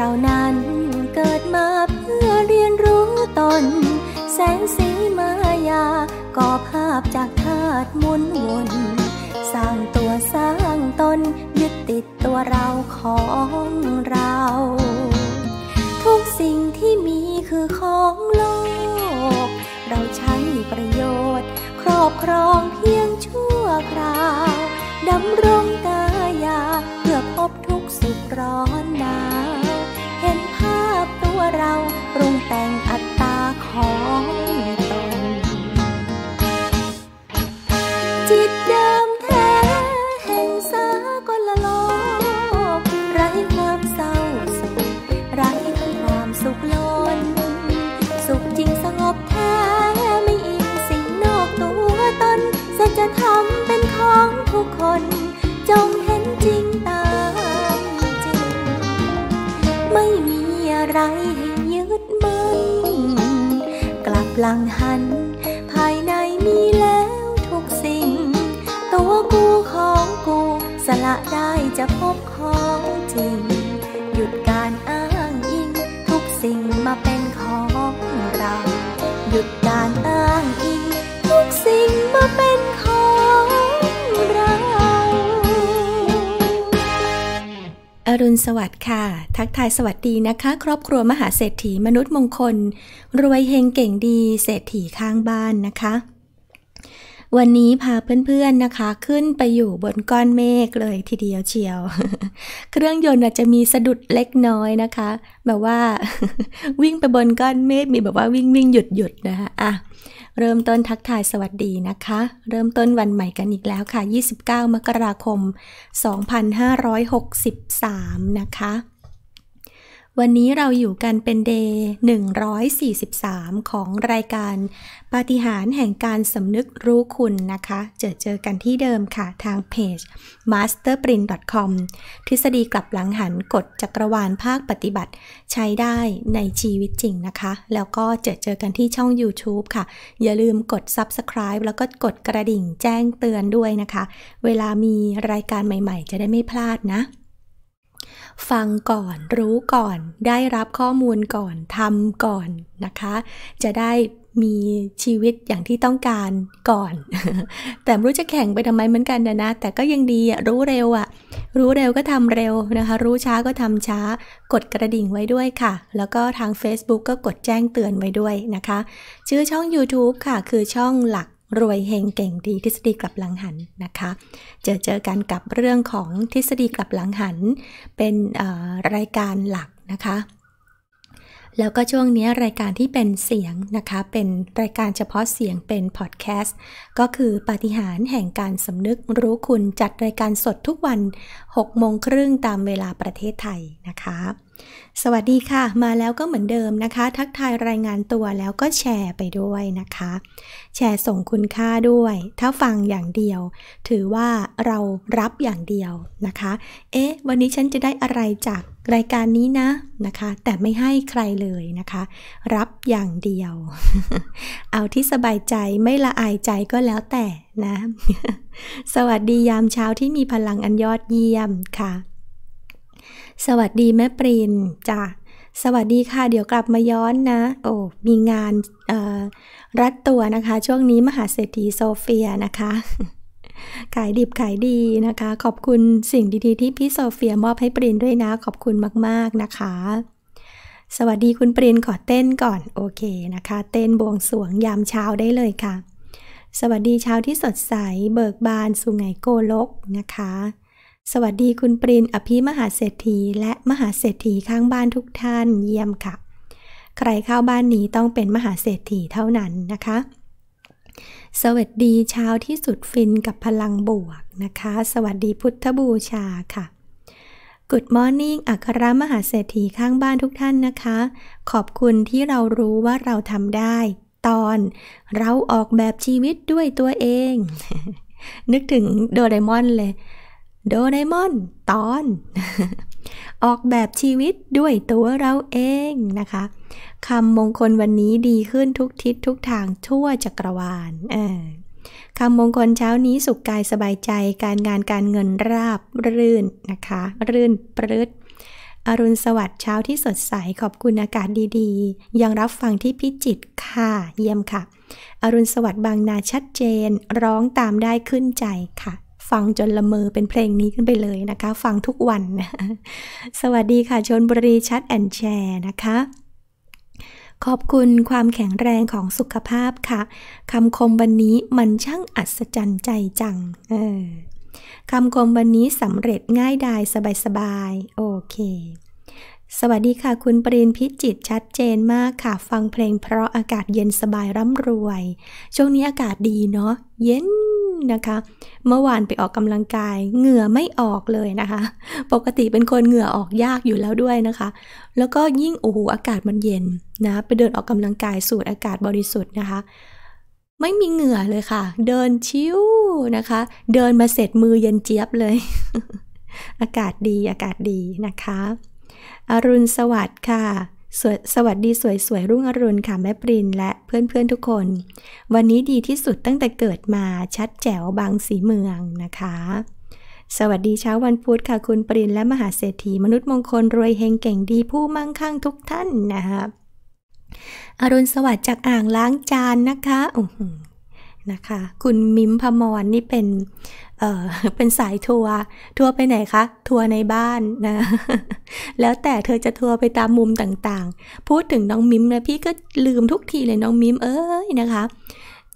เรานาายสวัสดีนะคะ ครอบครัวมหาเศรษฐีมนุษย์มงคล รวยเฮงเก่งดี เศรษฐีข้างบ้านนะคะ วันนี้พาเพื่อนๆนะคะ ขึ้นไปอยู่บนก้อนเมฆเลยทีเดียวเชียวเครื่องยนต์อาจจะมีสะดุดเล็กน้อยนะคะ แบบว่า วิ่งไปบนก้อนเมฆมีแบบว่าวิ่งวิ่งหยุดหยุดนะคะอ่ะเริ่มต้นทักทายสวัสดีนะคะ เริ่มต้นวันใหม่กันอีกแล้วค่ะ 29มกราคม2563นะคะวันนี้เราอยู่กันเป็นเดย์143 ของรายการ ปาฏิหาริย์แห่งการสำนึกรู้คุณนะคะ เจอเจอกันที่เดิมค่ะทางเพจ masterprint.com ทฤษฎีกลับหลังหันกฎจักรวาลภาคปฏิบัติใช้ได้ในชีวิตจริงนะคะ แล้วก็เจอเจอกันที่ช่อง YouTube ค่ะ อย่าลืมกด subscribe แล้วก็กดกระดิ่งแจ้งเตือนด้วยนะคะ เวลามีรายการใหม่ๆ จะได้ไม่พลาดนะฟังก่อนรู้ก่อน ได้รับข้อมูลก่อนทำก่อนนะคะ จะได้มีชีวิตอย่างที่ต้องการก่อน แต่รู้จะแข่งไปทำไมเหมือนกันนะนะ แต่ก็ยังดีอะรู้เร็วอะรู้เร็วก็ทำเร็วนะคะ รู้ช้าก็ทำช้ากดกระดิ่งไว้ด้วยค่ะ แล้วก็ทาง Facebook ก็กดแจ้งเตือนไว้ด้วยนะคะ ชื่อช่อง YouTube ค่ะ คือช่องหลักรวยเฮงเก่งดีทฤษฎีกลับหลังหันนะคะ เจอเจอกันกับเรื่องของทฤษฎีกลับหลังหัน เป็นรายการหลักนะคะ แล้วก็ช่วงนี้รายการที่เป็นเสียงนะคะเป็นรายการเฉพาะเสียงเป็นพอดแคสต์ก็คือปาฏิหาริย์แห่งการสำนึกรู้คุณจัดรายการสดทุกวัน6โมงครึ่งตามเวลาประเทศไทยนะคะสวัสดีค่ะ มาแล้วก็เหมือนเดิมนะคะ ทักทายรายงานตัวแล้วก็แชร์ไปด้วยนะคะ แชร์ส่งคุณค่าด้วยถ้าฟังอย่างเดียว ถือว่าเรารับอย่างเดียวนะคะเอ๊ะวันนี้ฉันจะได้อะไรจากรายการนี้นะนะคะ แต่ไม่ให้ใครเลยนะคะ รับอย่างเดียว เอาที่สบายใจไม่ละอายใจก็แล้วแต่นะ สวัสดียามเช้าที่มีพลังอันยอดเยี่ยมค่ะสวัสดีแม่ปรินจ้ะสวัสดีค่ะเดี๋ยวกลับมาย้อนนะ โอ้มีงานรัดตัวนะคะ ช่วงนี้มหาเศรษฐีโซเฟียนะคะขายดิบขายดีนะคะขอบคุณสิ่งดีๆที่พี่โซเฟียมอบให้ปรินด้วยนะขอบคุณมากๆนะคะ สวัสดีคุณปรินขอเต้นก่อนโอเคนะคะ เต้นบวงสวงยามเช้าได้เลยค่ะ สวัสดีเช้าที่สดใส เบิกบานสุงไหงโกลกนะคะสวัสดีคุณปรินอภิมหาเศรษฐีและมหาเศรษฐีข้างบ้านทุกท่านเยี่ยมค่ะ ใครเข้าบ้านนี้ต้องเป็นมหาเศรษฐีเท่านั้นนะคะ สวัสดีเช้าที่สุดฟินกับพลังบวกนะคะ สวัสดีพุทธบูชาค่ะ Good morning อัครมหาเศรษฐีข้างบ้านทุกท่านนะคะ ขอบคุณที่เรารู้ว่าเราทำได้ ตอนเราออกแบบชีวิตด้วยตัวเอง นึกถึงโดเรมอนเลยโดเรมอนตอน ออกแบบชีวิตด้วยตัวเราเองนะคะคำมงคลวันนี้ดีขึ้นทุกทิศทุกทางทั่วจักรวาลคำมงคลเช้านี้สุขกายสบายใจการงานการเงินราบรื่นนะคะรื่นปรืดอรุณสวัสดิ์เช้าที่สดใสขอบคุณอากาศดีๆ ยังรับฟังที่พิจิตค่ะเยี่ยมค่ะ อรุณสวัสดิ์บางนาชัดเจนร้องตามได้ขึ้นใจค่ะฟังจนละเมอเป็นเพลงนี้ขึ้นไปเลยนะคะ ฟังทุกวัน สวัสดีค่ะ ชนบุรี ชัดแอนแชร์นะคะ ขอบคุณความแข็งแรงของสุขภาพค่ะคำคมวันนี้มันช่างอัศจรรย์ใจจังเออคำคมวันนี้สำเร็จง่ายดายสบายๆโอเค สวัสดีค่ะ คุณปรินพิจิตชัดเจนมากค่ะ ฟังเพลงเพราะอากาศเย็นสบายร่ำรวย ช่วงนี้อากาศดีเนาะเย็นนะคะเมื่อวานไปออกกำลังกาย เหงื่อไม่ออกเลยนะคะ ปกติเป็นคนเหงื่อออกยากอยู่แล้วด้วยนะคะ แล้วก็ยิ่งโอ้โห อากาศมันเย็นนะ ไปเดินออกกำลังกายสูดอากาศบริสุทธิ์นะคะ ไม่มีเหงื่อเลยค่ะ เดินชิวนะคะ เดินมาเสร็จมือเย็นเจี๊ยบเลย อากาศดีอากาศดีนะคะ อรุณสวัสดิ์ค่ะสสวัสดีสวยสวยรุ่งอรุณค่ะ แม่ปรินและเพื่อนๆทุกคน วันนี้ดีที่สุดตั้งแต่เกิดมาชัดแจ๋วบางสีเมืองนะคะ สวัสดีเช้าวันพุธค่ะ คุณปรินและมหาเศรษฐีมนุษย์มงคลรวยเฮงเก่งดีผู้มั่งคั่งทุกท่านนะคะอรุณสวัสดิ์จากอ่างล้างจานนะคะนะคะคุณมิมพมรนี่เป็นเออเป็นสายทัวร์ทัวร์ไปไหนคะ ทัวร์ในบ้านนะแล้วแต่เธอจะทัวร์ไปตามมุมต่างๆ พูดถึงน้องมิมแล้วพี่ก็ลืมทุกทีเลยน้องมิมเอ้ยนะคะ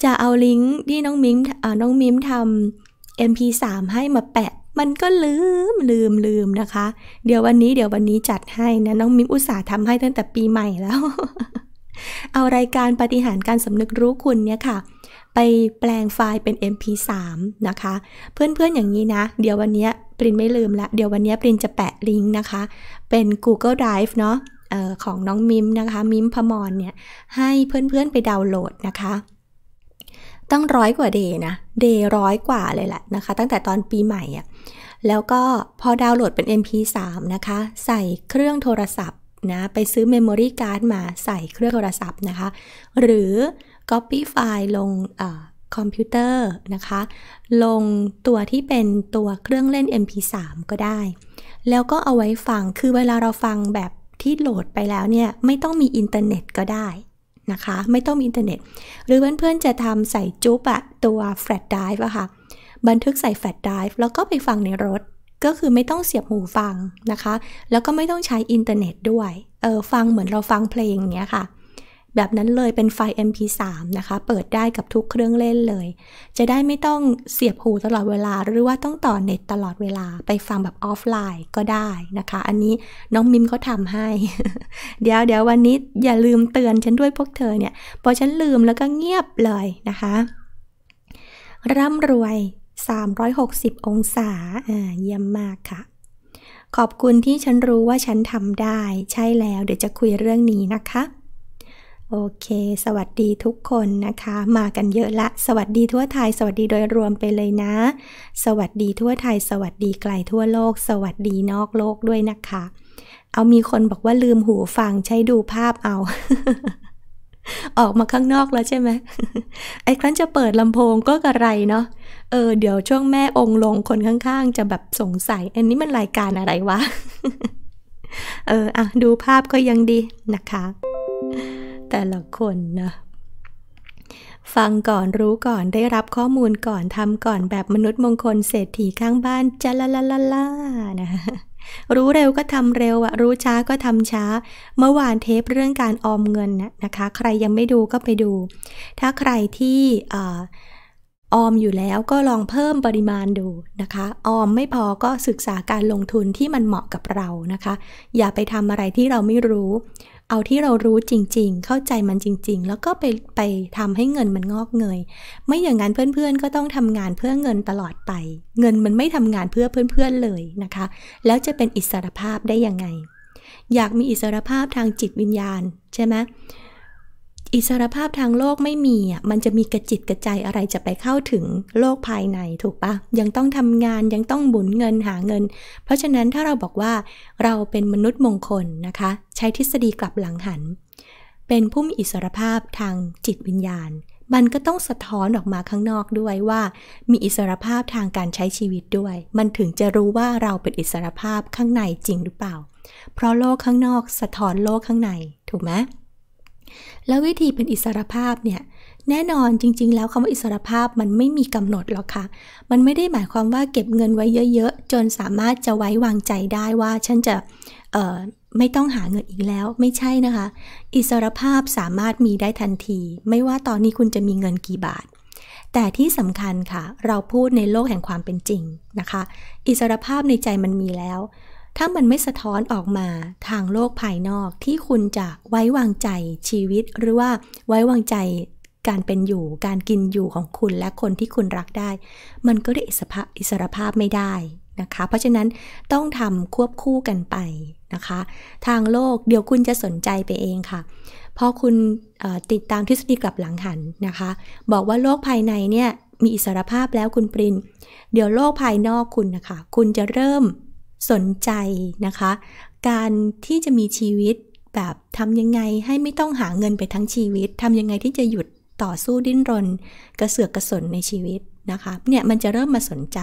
จะเอาลิงก์ที่น้องมิมน้องมิมทำ MP3 ให้มาแปะ มันก็ลืมลืมลืมนะคะ เดี๋ยววันนี้เดี๋ยววันนี้จัดให้นะน้องมิมอุตส่าห์ทำให้ตั้งแต่ปีใหม่แล้ว เอารายการปฏิหารการสำนึกรู้คุณเนี่ยค่ะไปแปลงไฟล์เป็น MP3 นะคะเพื่อนๆอย่างนี้นะ เดี๋ยววันนี้ปรินไม่ลืมละเดี๋ยววันนี้ปรินจะแปะลิงก์นะคะเป็น Google Drive เนาะออของน้องมิมนะคะมิมพมรเนี่ยให้เพื่อนๆไปดาวน์โหลดนะคะ ตั้งร้อยกว่าเดย์นะเดย์ร้อยกว่าเลยแหละนะคะตั้งแต่ตอนปีใหม่อ่ะแล้วก็พอดาวน์โหลดเป็น MP3 นะคะใส่เครื่องโทรศัพท์นะไปซื้อเมมโมรี่การ์ดมาใส่เครื่องโทรศัพท์นะคะ หรือ Copy f ฟ l ์ลงคอมพิวเตอร์นะคะ ลงตัวที่เป็นตัวเครื่องเล่น MP3 ก็ได้ แล้วก็เอาไว้ฟัง คือเวลาเราฟังแบบที่โหลดไปแล้วเนี่ย ไม่ต้องมีอินเทอร์เน็ตก็ได้นะคะ ไม่ต้องมีอินเทอร์เน็ต หรือเพื่อนๆจะทำใส่จุ๊บอะตัวแฟลชไดรฟ์อะคะ่ะ บันทึกใส่แฟลชไดรฟ์แล้วก็ไปฟังในรถ ก็คือไม่ต้องเสียบหูฟังนะคะ แล้วก็ไม่ต้องใช้อินเทอร์เน็ตด้วย เออฟังเหมือนเราฟังเพลงเงี้ยค่ะแบบนั้นเลยเป็นไฟล์ MP3 นะคะ เปิดได้กับทุกเครื่องเล่นเลย จะได้ไม่ต้องเสียบหูตลอดเวลาหรือว่าต้องต่อเน็ตตลอดเวลาไปฟังแบบออฟไลน์ก็ได้นะคะ อันนี้น้องมิมเขาทำให้ เดี๋ยวเดี๋ยววันนี้อย่าลืมเตือนฉันด้วยพวกเธอเนี่ยพอฉันลืมแล้วก็เงียบเลยนะคะ ร่ำรวย 360 องศาอ่าเยี่ยมมากค่ะ ขอบคุณที่ฉันรู้ว่าฉันทำได้ใช่แล้ว เดี๋ยวจะคุยเรื่องนี้นะคะโอเค สวัสดีทุกคนนะคะ มากันเยอะละ สวัสดีทั่วไทย สวัสดีโดยรวมไปเลยนะ สวัสดีทั่วไทย สวัสดีไกลทั่วโลก สวัสดีนอกโลกด้วยนะคะ เอามีคนบอกว่าลืมหูฟังใช้ดูภาพเอา ออกมาข้างนอกแล้วใช่ไหมไอ้ครั้นจะเปิดลำโพงก็กระไรเนาะ เออ เดี๋ยวช่วงแม่องลงคนข้างๆจะแบบสงสัย อันนี้มันรายการอะไรวะ เอออ่ะ ดูภาพก็ยังดีนะคะแต่ละคนนะ ฟังก่อนรู้ก่อนได้รับข้อมูลก่อนทำก่อนแบบมนุษย์มงคล เศรษฐีข้างบ้านจะละละละละนะรู้เร็วก็ทำเร็วอะรู้ช้าก็ทำช้า เมื่อวานเทปเรื่องการออมเงินนะคะ ใครยังไม่ดูก็ไปดู ถ้าใครที่ออมอยู่แล้วก็ลองเพิ่มปริมาณดูนะคะออมไม่พอก็ศึกษาการลงทุนที่มันเหมาะกับเรานะคะ อย่าไปทำอะไรที่เราไม่รู้เอาที่เรารู้จริง ๆ เข้าใจมันจริง ๆ แล้วก็ไปไปทำให้เงินมันงอกเงย ไม่อย่างนั้นเพื่อนๆ ก็ต้องทำงานเพื่อเงินตลอดไป เงินมันไม่ทำงานเพื่อเพื่อนๆ เลยนะคะ แล้วจะเป็นอิสรภาพได้ยังไง อยากมีอิสรภาพทางจิตวิญญาณใช่ไหมอิสรภาพทางโลกไม่มีอ่ะ มันจะมีกระจิตกระใจอะไรจะไปเข้าถึงโลกภายในถูกปะ ยังต้องทำงานยังต้องบุนเงินหาเงิน เพราะฉะนั้นถ้าเราบอกว่าเราเป็นมนุษย์มงคลนะคะ ใช้ทฤษฎีกลับหลังหัน เป็นผู้มีอิสรภาพทางจิตวิญญาณ มันก็ต้องสะท้อนออกมาข้างนอกด้วยว่า มีอิสรภาพทางการใช้ชีวิตด้วย มันถึงจะรู้ว่าเราเป็นอิสรภาพข้างในจริงหรือเปล่า เพราะโลกข้างนอกสะท้อนโลกข้างในถูกไหมแล้ววิธีเป็นอิสรภาพเนี่ยแน่นอนจริงๆแล้วคำว่าอิสรภาพมันไม่มีกำหนดหรอกค่ะ มันไม่ได้หมายความว่าเก็บเงินไว้เยอะๆจนสามารถจะไว้วางใจได้ว่าฉันจะไม่ต้องหาเงินอีกแล้ว ไม่ใช่นะคะ อิสรภาพสามารถมีได้ทันที ไม่ว่าตอนนี้คุณจะมีเงินกี่บาท แต่ที่สำคัญค่ะ เราพูดในโลกแห่งความเป็นจริงนะคะ อิสรภาพในใจมันมีแล้วถ้ามันไม่สะท้อนออกมาทางโลกภายนอกที่คุณจะไว้วางใจชีวิตหรือว่าไว้วางใจการเป็นอยู่การกินอยู่ของคุณและคนที่คุณรักได้ มันก็ได้อิสรภาพไม่ได้นะคะ เพราะฉะนั้นต้องทำควบคู่กันไปนะคะ ทางโลกเดี๋ยวคุณจะสนใจไปเองค่ะพอคุณติดตามทฤษฎีกลับหลังหันนะคะ บอกว่าโลกภายในเนี่ยมีอิสรภาพแล้วคุณปรินเดี๋ยวโลกภายนอกคุณนะคะ คุณจะเริ่มสนใจนะคะการที่จะมีชีวิตแบบทำยังไงให้ไม่ต้องหาเงินไปทั้งชีวิตทำยังไงที่จะหยุดต่อสู้ดิ้นรน กระเสือกกระสนในชีวิตนะคะเนี่ยมันจะเริ่มมาสนใจ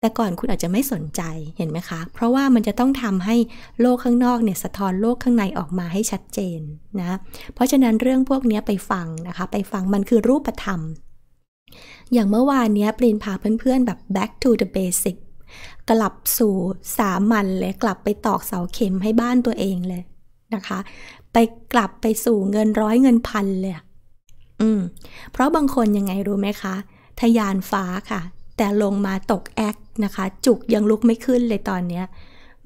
แต่ก่อนคุณอาจจะไม่สนใจเห็นไหมคะเพราะว่ามันจะต้องทำให้โลกข้างนอกเนี่ยสะท้อนโลกข้างในออกมาให้ชัดเจนนะเพราะฉะนั้นเรื่องพวกนี้ไปฟังนะคะไปฟังมันคือรูปธรรม อย่างเมื่อวานเนี้ยปรีนพาเพื่อนๆแบบ back to the basic กลับสู่สามัญเลยกลับไปตอกเสาเข็มให้บ้านตัวเองเลยนะคะ ไปกลับไปสู่เงินร้อยเงินพันเลยอืมเพราะบางคนยังไงรู้ไหมคะ ทยานฟ้าค่ะ แต่ลงมาตกแอกนะคะ จุกยังลุกไม่ขึ้นเลยตอนเนี้ย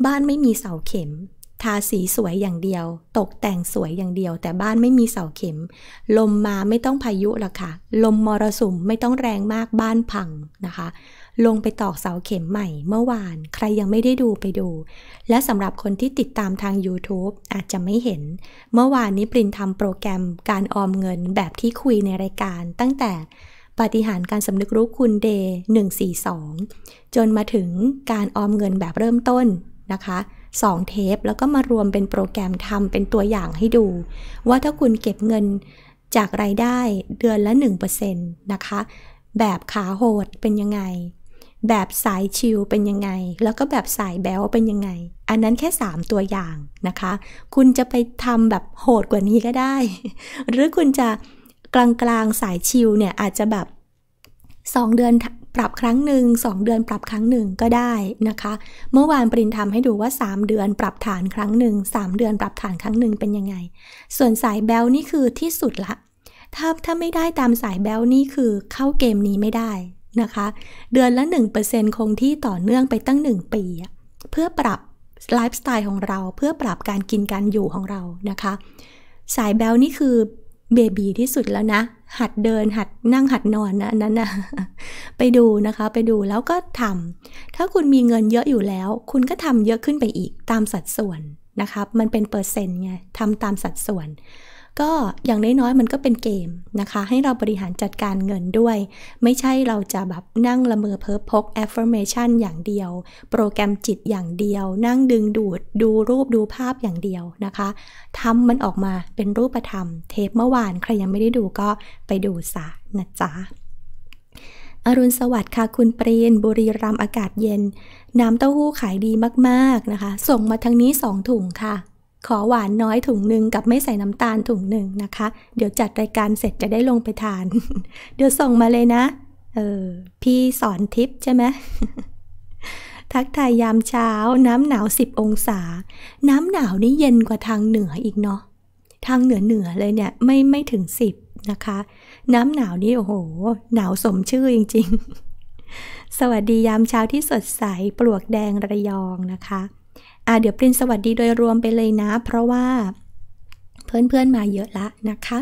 บ้านไม่มีเสาเข็ม ทาสีสวยอย่างเดียว ตกแต่งสวยอย่างเดียว แต่บ้านไม่มีเสาเข็มลมมาไม่ต้องพายุหรอกค่ะ ลมมรสุมไม่ต้องแรงมากบ้านพังนะคะลงไปตอกเสาเข็มใหม่เมื่อวาน ใครยังไม่ได้ดูไปดู และสำหรับคนที่ติดตามทาง YouTube อาจจะไม่เห็น เมื่อวานนี้ปรินทำโปรแกรมการออมเงินแบบที่คุยในรายการ ตั้งแต่ปฏิหารการสำนึกรู้คุณเดย์142 จนมาถึงการออมเงินแบบเริ่มต้นนะคะสองเทปแล้วก็มารวมเป็นโปรแกรมทำเป็นตัวอย่างให้ดู ว่าถ้าคุณเก็บเงินจากรายได้เดือนละ1%นะคะ แบบขาโหดเป็นยังไงแบบสาย ชิลเป็นยังไง แล้วก็แบบสายแบลเป็นยังไง อันนั้นแค่ 3 ตัวอย่างนะคะ คุณจะไปทำแบบโหดกว่านี้ก็ได้ หรือคุณจะกลางๆสายชิลเนี่ย อาจจะแบบ 2 เดือนปรับครั้งหนึ่ง2 เดือนปรับครั้งหนึ่งก็ได้นะคะ เมื่อวานปรินทำให้ดูว่า 3 เดือนปรับฐานครั้งหนึ่ง3 เดือนปรับฐานครั้งหนึ่งเป็นยังไง ส่วนสายแบลนี่คือที่สุดละ ถ้าถ้าไม่ได้ตามสายแบลนี่คือเข้าเกมนี้ไม่ได้นะคะเดือนละ1%คงที่ต่อเนื่องไปตั้ง 1 ปี เพื่อปรับไลฟ์สไตล์ของเรา เพื่อปรับการกินการอยู่ของเรานะคะ สายแบลนี่คือเบบีที่สุดแล้วนะ หัดเดินหัดนั่งหัดนอนนะนั้นนะไปดูนะคะไปดูแล้วก็ทำถ้าคุณมีเงินเยอะอยู่แล้ว คุณก็ทำเยอะขึ้นไปอีกตามสัดส่วนนะคะมันเป็นเปอร์เซ็นต์ไงทำตามสัดส่วนก็อย่างน้อยๆมันก็เป็นเกมนะคะ ให้เราบริหารจัดการเงินด้วย ไม่ใช่เราจะแบบนั่งละเมอเพ้อพก affirmation อย่างเดียว โปรแกรมจิตอย่างเดียว นั่งดึงดูดดูรูปดูภาพอย่างเดียวนะคะทำมันออกมาเป็นรูปธรรม เทปเมื่อวานใครยังไม่ได้ดูก็ไปดูซะนะจ๊ะ อรุณสวัสดิ์ค่ะ คุณปรีนบุรีรัมอากาศเย็นน้ำเต้าหู้ขายดีมากๆนะคะ ส่งมาทางนี้สองถุงค่ะขอหวานน้อยถุงหนึ่งกับไม่ใส่น้ำตาลถุงหนึ่งนะคะ เดี๋ยวจัดรายการเสร็จจะได้ลงไปทาน เดี๋ยวส่งมาเลยนะเออพี่สอนทิปใช่ไหมทักทายยามเช้าน้ำหนาวสิบองศา น้ำหนาวนี่เย็นกว่าทางเหนืออีกเนาะ ทางเหนือเหนือเลยเนี่ย ไม่ไม่ถึงสิบนะคะ น้ำหนาวนี่ โอ้โห หนาวสมชื่อจริงๆ สวัสดียามเช้าที่สดใสปลวกแดงระยองนะคะอ่ะเดี๋ยวปรินสวัสดีโดยรวมไปเลยนะ เพราะว่าเพื่อนๆมาเยอะละนะคะ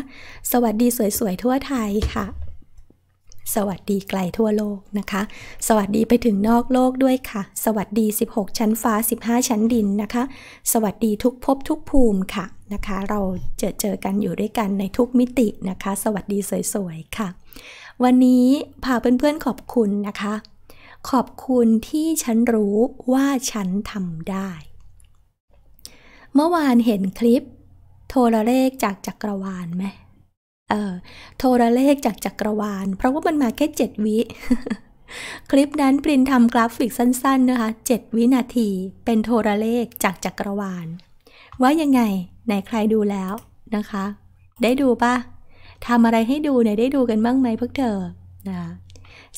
สวัสดีสวยๆทั่วไทยค่ะ สวัสดีไกลทั่วโลกนะคะ สวัสดีไปถึงนอกโลกด้วยค่ะ สวัสดี 16 ชั้นฟ้า 15 ชั้นดินนะคะ สวัสดีทุกภพทุกภูมิค่ะนะคะ เราเจอเจอกันอยู่ด้วยกันในทุกมิตินะคะ สวัสดีสวยๆค่ะ วันนี้พาเพื่อนๆขอบคุณนะคะ ขอบคุณที่ฉันรู้ว่าฉันทำได้เมื่อวานเห็นคลิปโทรเลขจากจักรวาลไหมเออ โทรเลขจากจักรวาล เพราะว่ามันมาแค่เจ็ดวิ คลิปนั้นปรินทำกราฟิกสั้นๆนะคะ7วินาที เป็นโทรเลขจากจักรวาล ว่ายังไงไหนใครดูแล้วนะคะ ได้ดูปะ ทำอะไรให้ดูเนี่ยได้ดูกันบ้างไหมพวกเธอ นะ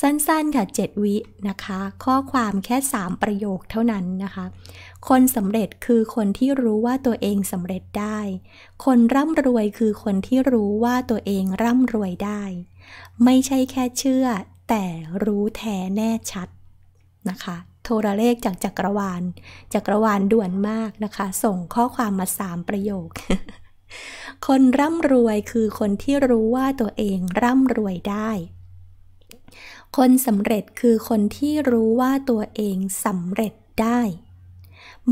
สั้นๆ ค่ะ7วินะคะ ข้อความแค่ 3 ประโยคเท่านั้นนะคะคนสำเร็จคือคนที่รู้ว่าตัวเองสำเร็จได้ คนร่ำรวยคือคนที่รู้ว่าตัวเองร่ำรวยได้ ไม่ใช่แค่เชื่อแต่รู้แท้แน่ชัดนะคะ โทรเลขจากจักรวาล จักรวาลด่วนมากนะคะ ส่งข้อความมาสามประโยค คนร่ำรวยคือคนที่รู้ว่าตัวเองร่ำรวยได้ คนสำเร็จคือคนที่รู้ว่าตัวเองสำเร็จได้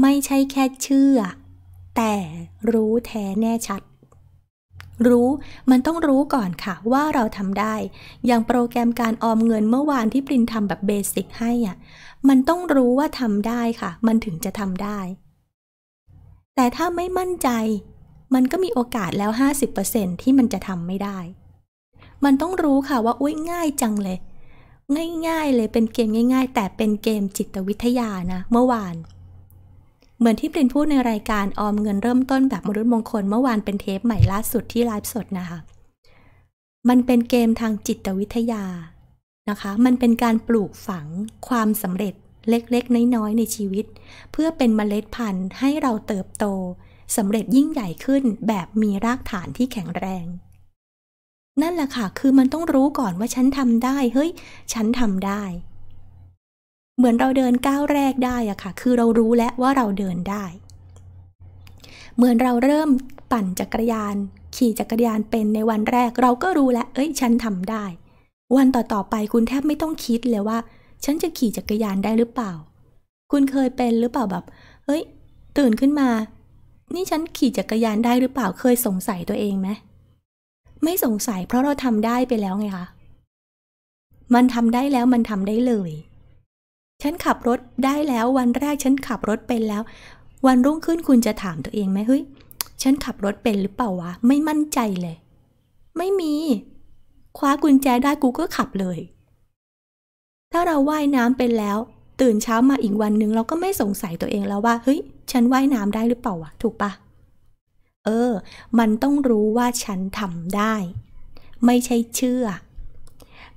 ไม่ใช่แค่เชื่อ แต่รู้แท้แน่ชัด รู้มันต้องรู้ก่อนค่ะ ว่าเราทำได้ อย่างโปรแกรมการออมเงินเมื่อวานที่ปรินทำแบบเบสิกให้อ่ะมันต้องรู้ว่าทำได้ค่ะ มันถึงจะทำได้ แต่ถ้าไม่มั่นใจ มันก็มีโอกาสแล้ว50%ที่มันจะทำไม่ได้มันต้องรู้ค่ะว่าอุ้ยง่ายจังเลย ง่าย ๆ เลยเป็นเกมง่าย ๆ แต่เป็นเกมจิตวิทยานะเมื่อวานเหมือนที่ปรินพูดในรายการออมเงินเริ่มต้นแบบมนุษย์มงคล เมื่อวานเป็นเทปใหม่ล่าสุดที่ไลฟ์สดนะคะ มันเป็นเกมทางจิตวิทยานะคะ มันเป็นการปลูกฝังความสำเร็จเล็กๆ น้อยๆ ในชีวิต เพื่อเป็นเมล็ดพันธุ์ให้เราเติบโตสำเร็จยิ่งใหญ่ขึ้นแบบมีรากฐานที่แข็งแรง นั่นแหละค่ะ คือมันต้องรู้ก่อนว่าฉันทำได้ เฮ้ย ฉันทำได้เหมือนเราเดินก้าวแรกได้อะค่ะ คือเรารู้แล้วว่าเราเดินได้ เหมือนเราเริ่มปั่นจักรยาน ขี่จักรยานเป็นในวันแรก เราก็รู้แล้ว เอ้ย ฉันทำได้ วันต่อๆไปคุณแทบไม่ต้องคิดเลยว่า ฉันจะขี่จักรยานได้หรือเปล่า คุณเคยเป็นหรือเปล่าแบบ เฮ้ย ตื่นขึ้นมา นี่ฉันขี่จักรยานได้หรือเปล่า เคยสงสัยตัวเองไหม ไม่สงสัยเพราะเราทำได้ไปแล้วไงคะ มันทำได้แล้วมันทำได้เลยฉันขับรถได้แล้ว วันแรกฉันขับรถเป็นแล้ว วันรุ่งขึ้นคุณจะถามตัวเองไหมเฮ้ยฉันขับรถเป็นหรือเปล่าวะไม่มั่นใจเลย ไม่มี คว้ากุญแจได้กูก็ขับเลย ถ้าเราว่ายน้ำเป็นแล้ว ตื่นเช้ามาอีกวันหนึ่งเราก็ไม่สงสัยตัวเองแล้วว่าเฮ้ยฉันว่ายน้ำได้หรือเปล่าวะถูกปะเออ มันต้องรู้ว่าฉันทำได้ ไม่ใช่เชื่อ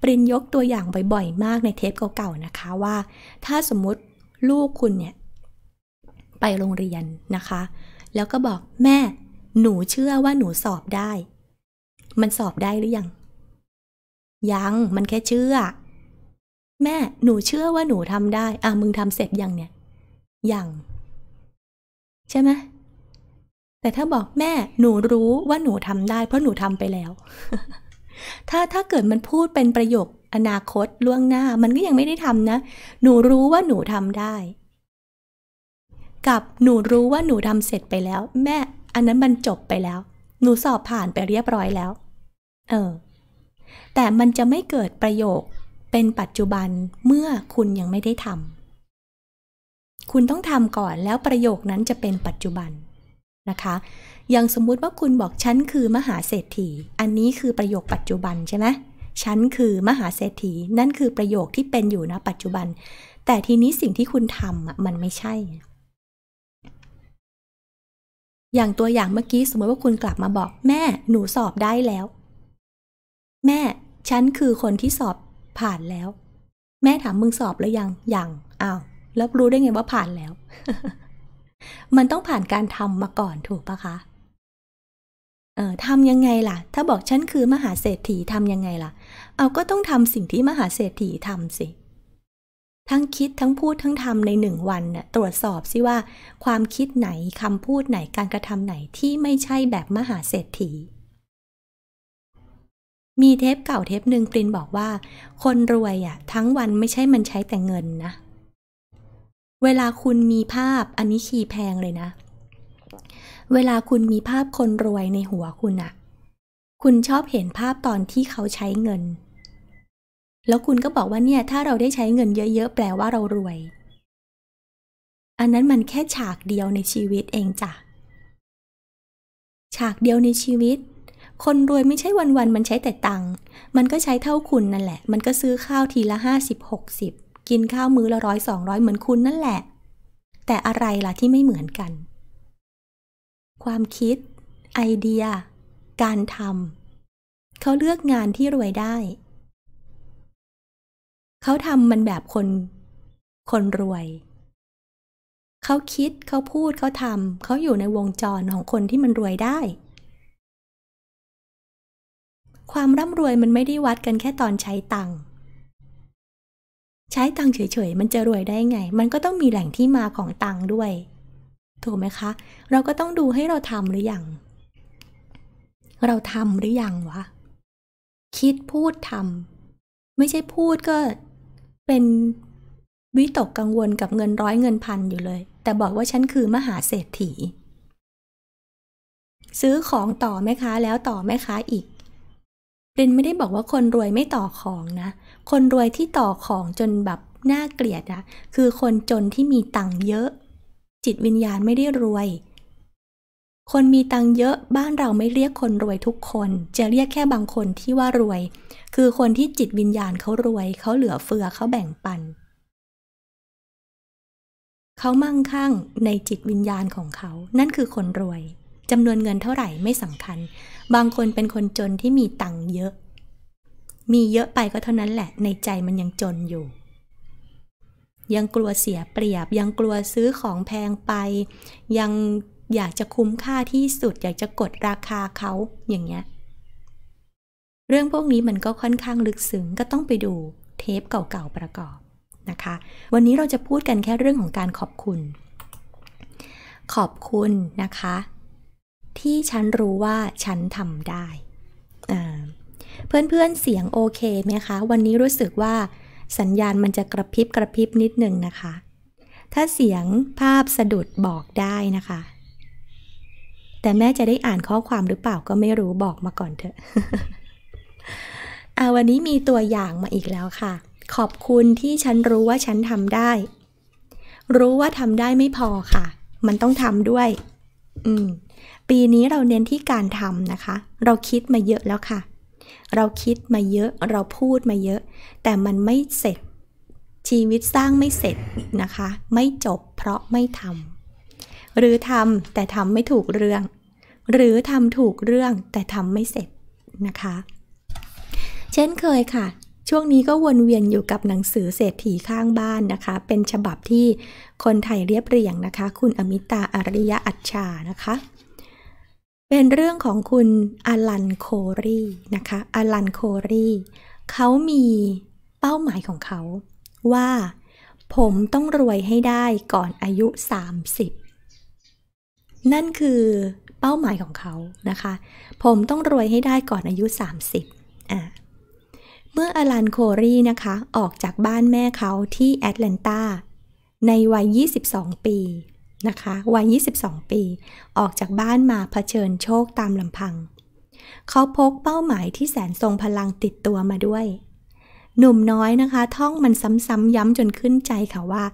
ปรินยกตัวอย่างบ่อยๆมากในเทปเก่าๆ นะคะว่า ถ้าสมมุติลูกคุณเนี่ย ไปโรงเรียนนะคะ แล้วก็บอกแม่ หนูเชื่อว่าหนูสอบได้ มันสอบได้หรือยัง ยังมันแค่เชื่อ แม่หนูเชื่อว่าหนูทำได้ อ่ะมึงทำเสร็จยังเนี่ยยังใช่ไหมแต่ถ้าบอกแม่หนูรู้ว่าหนูทำได้ เพราะหนูทำไปแล้วถ้าถ้าเกิดมันพูดเป็นประโยคอนาคตล่วงหน้ามันก็ยังไม่ได้ทำนะ หนูรู้ว่าหนูทำได้ กับหนูรู้ว่าหนูทำเสร็จไปแล้ว แม่ อันนั้นมันจบไปแล้ว หนูสอบผ่านไปเรียบร้อยแล้ว เออ แต่มันจะไม่เกิดประโยคเป็นปัจจุบันเมื่อคุณยังไม่ได้ทำคุณต้องทำก่อนแล้วประโยคนั้นจะเป็นปัจจุบันนะคะอย่างสมมุติว่าคุณบอกฉันคือมหาเศรษฐี อันนี้คือประโยคปัจจุบันใช่ไหม ฉันคือมหาเศรษฐีนั่นคือประโยคที่เป็นอยู่นะปัจจุบัน แต่ทีนี้สิ่งที่คุณทำมันไม่ใช่ อย่างตัวอย่างเมื่อกี้ สมมติว่าคุณกลับมาบอกแม่ หนูสอบได้แล้ว แม่ ฉันคือคนที่สอบผ่านแล้ว แม่ถามมึงสอบแล้วยัง ยัง อ้าว แล้วรู้ได้ไงว่าผ่านแล้ว มันต้องผ่านการทำมาก่อนถูกปะคะเออทำยังไงล่ะ ถ้าบอกฉันคือมหาเศรษฐีทำยังไงล่ะ เอาก็ต้องทำสิ่งที่มหาเศรษฐีทำสิทั้งคิดทั้งพูดทั้งทำในหนึ่งวันน่ะตรวจสอบสิว่า ความคิดไหนคำพูดไหนการกระทำไหนที่ไม่ใช่แบบมหาเศรษฐี มีเทปเก่าเทปหนึ่งปรินบอกว่า คนรวยอ่ะทั้งวันไม่ใช่มันใช้แต่เงินนะ เวลาคุณมีภาพอันนี้ขียแพงเลยนะเวลาคุณมีภาพคนรวยในหัวคุณอะคุณชอบเห็นภาพตอนที่เขาใช้เงิน แล้วคุณก็บอกว่าเนี่ยถ้าเราได้ใช้เงินเยอะๆแปลว่าเรารวย อันนั้นมันแค่ฉากเดียวในชีวิตเองจ้ะ ฉากเดียวในชีวิต คนรวยไม่ใช่วันๆ มันใช้แต่ตังค์ มันก็ใช้เท่าคุณนั่นแหละ มันก็ซื้อข้าวทีละห้าสิบหกสิบ กินข้าวมื้อละร้อยสองร้อยเหมือนคุณนั่นแหละ แต่อะไรล่ะที่ไม่เหมือนกันความคิด ไอเดีย การทำเขาเลือกงานที่รวยได้ เขาทำมันแบบคน คนรวย เขาคิด เขาพูด เขาทำเขาอยู่ในวงจรของคนที่มันรวยได้ ความร่ำรวยมันไม่ได้วัดกันแค่ตอนใช้ตังค์ช้ตังเฉยๆ มันจะรวยได้ไง มันก็ต้องมีแหล่งที่มาของตังด้วยถูกไหมคะ เราก็ต้องดูให้เราทำหรืออยัง เราทำหรืออยังวะ คิดพูดทำไม่ใช่พูดก็เป็น วิตกกังวลกับเงินร้อยเงินพันอยู่เลย แต่บอกว่าฉันคือมหาเศรษฐี ซื้อของต่อแม่ค้าแล้วต่อแม่ค้าอีกเรนไม่ได้บอกว่าคนรวยไม่ต่อของนะ คนรวยที่ต่อของจนแบบน่าเกลียดอะคือคนจนที่มีตังค์เยอะจิตวิญญาณไม่ได้รวย คนมีตังเยอะบ้านเราไม่เรียกคนรวยทุกคน จะเรียกแค่บางคนที่ว่ารวย คือคนที่จิตวิญญาณเขารวย เขาเหลือเฟือเขาแบ่งปันเขามั่งคั่งในจิตวิญญาณของเขา นั่นคือคนรวย จำนวนเงินเท่าไหร่ไม่สำคัญ บางคนเป็นคนจนที่มีตังเยอะ มีเยอะไปก็เท่านั้นแหละในใจมันยังจนอยู่ยังกลัวเสียเปรียบ ยังกลัวซื้อของแพงไป ยังอยากจะคุ้มค่าที่สุดอยากจะกดราคาเขาอย่างเงี้ย เรื่องพวกนี้มันก็ค่อนข้างลึกซึ้งก็ต้องไปดูเทปเก่าๆประกอบนะคะ วันนี้เราจะพูดกันแค่เรื่องของการขอบคุณ ขอบคุณนะคะ ที่ฉันรู้ว่าฉันทำได้ เพื่อนๆเเสียงโอเคไหมคะ วันนี้รู้สึกว่าสัญญาณมันจะกระพริบกระพริบนิดหนึ่งนะคะ ถ้าเสียงภาพสะดุดบอกได้นะคะ แต่แม่จะได้อ่านข้อความหรือเปล่าก็ไม่รู้บอกมาก่อนเถอะอาวันนี้มีตัวอย่างมาอีกแล้วค่ะ ขอบคุณที่ฉันรู้ว่าฉันทำได้ รู้ว่าทำได้ไม่พอค่ะ มันต้องทำด้วย อืม ปีนี้เราเน้นที่การทำนะคะ เราคิดมาเยอะแล้วค่ะเราคิดมาเยอะเราพูดมาเยอะ แต่มันไม่เสร็จ ชีวิตสร้างไม่เสร็จนะคะ ไม่จบ เพราะไม่ทำหรือทำแต่ทำไม่ถูกเรื่อง หรือทำถูกเรื่องแต่ทำไม่เสร็จนะคะ เช่นเคยค่ะ ช่วงนี้ก็วนเวียนอยู่กับหนังสือเศรษฐีข้างบ้านนะคะ เป็นฉบับที่คนไทยเรียบเรียงนะคะ คุณอมิตาอาริยะอัจฉานะคะเป็นเรื่องของคุณอลันโครีนะคะ อลันโครีเขามีเป้าหมายของเขาว่าผมต้องรวยให้ได้ก่อนอายุ 30 นั่นคือเป้าหมายของเขานะคะ ผมต้องรวยให้ได้ก่อนอายุ 30อ่ะเมื่ออลันโครีนะคะ ออกจากบ้านแม่เขาที่แอตแลนตาในวัย 22 ปีนะคะวัย 22 ปี ออกจากบ้านมาเผชิญโชคตามลำพัง เขาพกเป้าหมายที่แสนทรงพลังติดตัวมาด้วย หนุ่มน้อยนะคะ ท่องมันซ้ำๆย้ำจนขึ้นใจค่ะว่า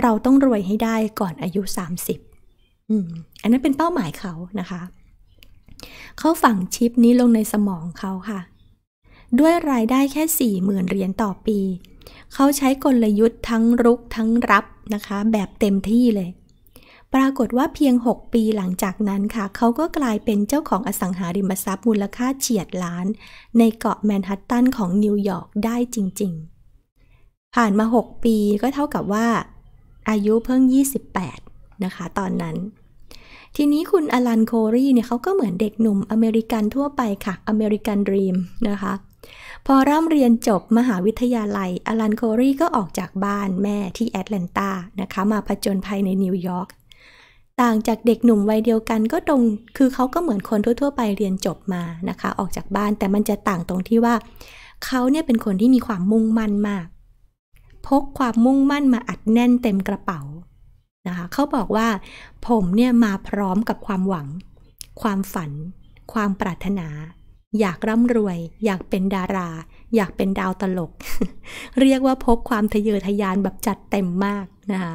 เราต้องรวยให้ได้ก่อนอายุ 30อืมอันนั้นเป็นเป้าหมายเขานะคะ เขาฝังชิปนี้ลงในสมองเขาค่ะ ด้วยรายได้แค่4มื่นเหรียญต่อปี เขาใช้กลยุทธ์ทั้งรุกทั้งรับนะคะ แบบเต็มที่เลยปรากฏว่าเพียง 6 ปีหลังจากนั้นค่ะ เขาก็กลายเป็นเจ้าของอสังหาริมทรัพย์มูลค่าเฉียดล้าน ในเกาะแมนฮัตตันของนิวยอร์กได้จริงๆ ผ่านมา 6 ปีก็เท่ากับว่าอายุเพิ่ง 28 นะคะตอนนั้น ทีนี้คุณอลันโครีเนี่ยเขาก็เหมือนเด็กหนุ่มอเมริกันทั่วไปค่ะ อเมริกันดรีมนะคะ พอร่ำเรียนจบมหาวิทยาลัยอลันโครีก็ออกจากบ้านแม่ที่แอตแลนตานะคะมาผจญภัยในนิวยอร์กต่างจากเด็กหนุ่มวัยเดียวกันก็ตรง คือเขาก็เหมือนคนทั่ว ๆ ไปเรียนจบมานะคะ ออกจากบ้านแต่มันจะต่างตรงที่ว่า เขาเนี่ยเป็นคนที่มีความมุ่งมั่นมาก พกความมุ่งมั่นมาอัดแน่นเต็มกระเป๋านะคะเขาบอกว่าผมเนี่ยมาพร้อมกับความหวัง ความฝัน ความปรารถนา อยากร่ำรวย อยากเป็นดารา อยากเป็นดาวตลก เรียกว่าพกความทะเยอทะยานแบบจัดเต็มมากนะคะ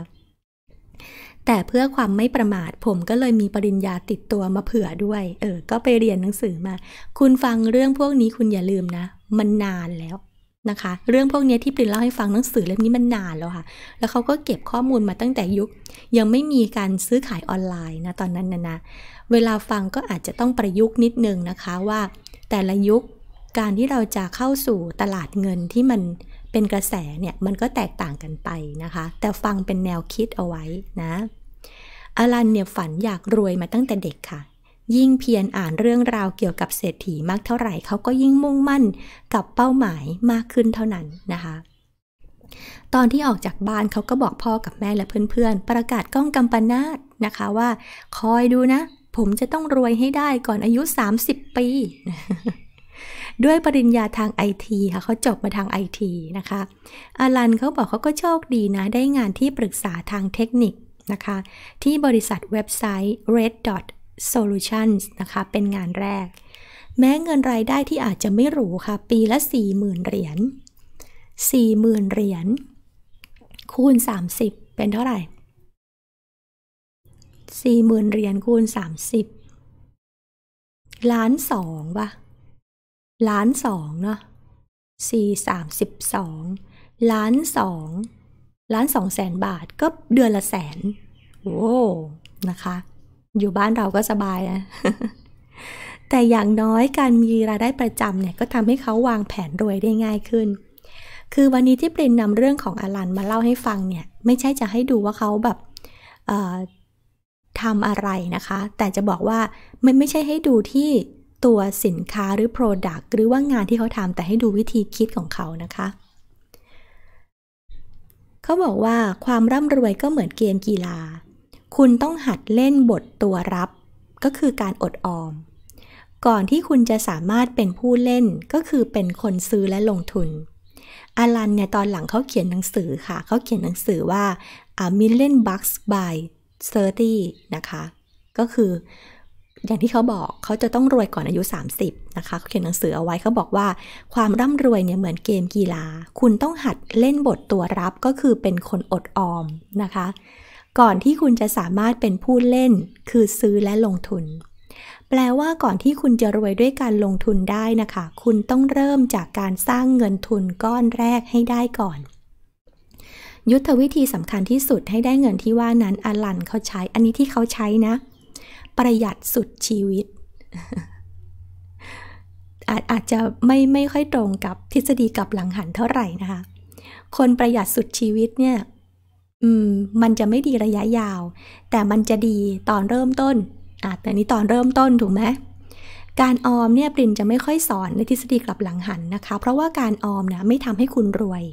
แต่เพื่อความไม่ประมาทผมก็เลยมีปริญญาติดตัวมาเผื่อด้วย เออ ก็ไปเรียนหนังสือมา คุณฟังเรื่องพวกนี้คุณอย่าลืมนะ มันนานแล้วนะคะ เรื่องพวกนี้ที่ปรินเล่าให้ฟังหนังสือเล่มนี้มันนานแล้วค่ะ แล้วเขาก็เก็บข้อมูลมาตั้งแต่ยุค ยังไม่มีการซื้อขายออนไลน์นะตอนนั้นนะนะเวลาฟังก็อาจจะต้องประยุกต์นิดนึงนะคะว่า แต่ละยุคการที่เราจะเข้าสู่ตลาดเงินที่มันเป็นกระแสเนี่ยมันก็แตกต่างกันไปนะคะ แต่ฟังเป็นแนวคิดเอาไว้นะ อลันเนี่ยฝันอยากรวยมาตั้งแต่เด็กค่ะ ยิ่งเพียรอ่านเรื่องราวเกี่ยวกับเศรษฐีมากเท่าไหร่เขาก็ยิ่งมุ่งมั่นกับเป้าหมายมากขึ้นเท่านั้นนะคะ ตอนที่ออกจากบ้านเขาก็บอกพ่อกับแม่และเพื่อนๆ ประกาศก้องกัมปนาตนะคะว่า คอยดูนะ ผมจะต้องรวยให้ได้ก่อนอายุ 30 ปีด้วยปริญญาทางไอทีค่ะเขาจบมาทางไอทีนะคะ อารันเขาบอกเขาก็โชคดีนะ ได้งานที่ปรึกษาทางเทคนิคนะคะ ที่บริษัทเว็บไซต์ red dot solutions นะคะ เป็นงานแรก แม้เงินรายได้ที่อาจจะไม่หรูค่ะ ปีละ 40,000 เหรียญ 40,000 เหรียญ คูณ 30 เป็นเท่าไหร่ 40,000 เหรียญ คูณ 30ล้านสองว่ะล้านสองเนาะสี่สามสิบสองล้านสองล้านสองแสนบาทก็เดือนละแสน โอ้นะคะ อยู่บ้านเราก็สบายนะแต่อย่างน้อยการมีรายได้ประจำเนี่ยก็ทำให้เขาวางแผนรวยได้ง่ายขึ้น คือวันนี้ที่ปรินนำเรื่องของอลันมาเล่าให้ฟังเนี่ย ไม่ใช่จะให้ดูว่าเขาแบบทำอะไรนะคะ แต่จะบอกว่ามันไม่ใช่ให้ดูที่ตัวสินค้าหรือ Product หรือว่างานที่เขาทำแต่ให้ดูวิธีคิดของเขานะคะ เขาบอกว่าความร่ำรวยก็เหมือนเกมกีฬา คุณต้องหัดเล่นบทตัวรับ ก็คือการอดออม ก่อนที่คุณจะสามารถเป็นผู้เล่นก็คือเป็นคนซื้อและลงทุน อารันเนี่ยตอนหลังเขาเขียนหนังสือค่ะ เขาเขียนหนังสือว่า A Million Bucks by 30 นะคะ ก็คืออย่างที่เขาบอกเขาจะต้องรวยก่อนอายุ 30 นะคะเขาเขียนหนังสือเอาไว้เขาบอกว่า ความร่ำรวยเนี่ยเหมือนเกมกีฬา คุณต้องหัดเล่นบทตัวรับก็คือเป็นคนอดออมนะคะ ก่อนที่คุณจะสามารถเป็นผู้เล่น คือซื้อและลงทุน แปลว่าก่อนที่คุณจะรวยด้วยการลงทุนได้นะคะ คุณต้องเริ่มจากการสร้างเงินทุนก้อนแรกให้ได้ก่อน ยุทธวิธีสำคัญที่สุดให้ได้เงินที่ว่านั้นอลันเขาใช้อันนี้ที่เขาใช้นะเประหยัดสุดชีวิต อาจอาจจะไม่ไม่ค่อยตรงกับทฤษฎีกับหลังหันเท่าไหร่นะคะ คนประหยัดสุดชีวิตเนี่ยมมันจะไม่ดีระยะยาว แต่มันจะดีตอนเริ่มต้นอแต่นี้ตอนเริ่มต้นถูกไหมการออมเนี่ยปรินจะไม่ค่อยสอนในทฤษฎีกลับหลังหันนะคะ เพราะว่าการออมนะ ไม่ทำให้คุณรวย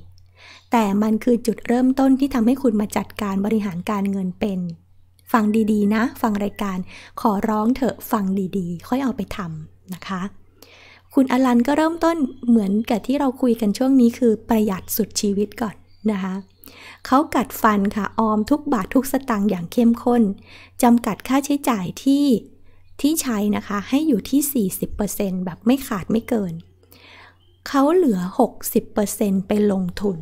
แต่มันคือจุดเริ่มต้นที่ทำให้คุณมาจัดการบริหารการเงินเป็นฟังดีๆ นะ ฟังรายการขอร้องเถอะฟังดีๆ ค่อยเอาไปทำนะคะ คุณอลันก็เริ่มต้นเหมือนกับที่เราคุยกันช่วงนี้คือประหยัดสุดชีวิตก่อนนะคะ เขากัดฟันค่ะ ออมทุกบาททุกสตางค์อย่างเข้มข้นจำกัดค่าใช้จ่ายที่ที่ใช้นะคะให้อยู่ที่ 40%แบบไม่ขาดไม่เกิน เขาเหลือ 60%ไปลงทุน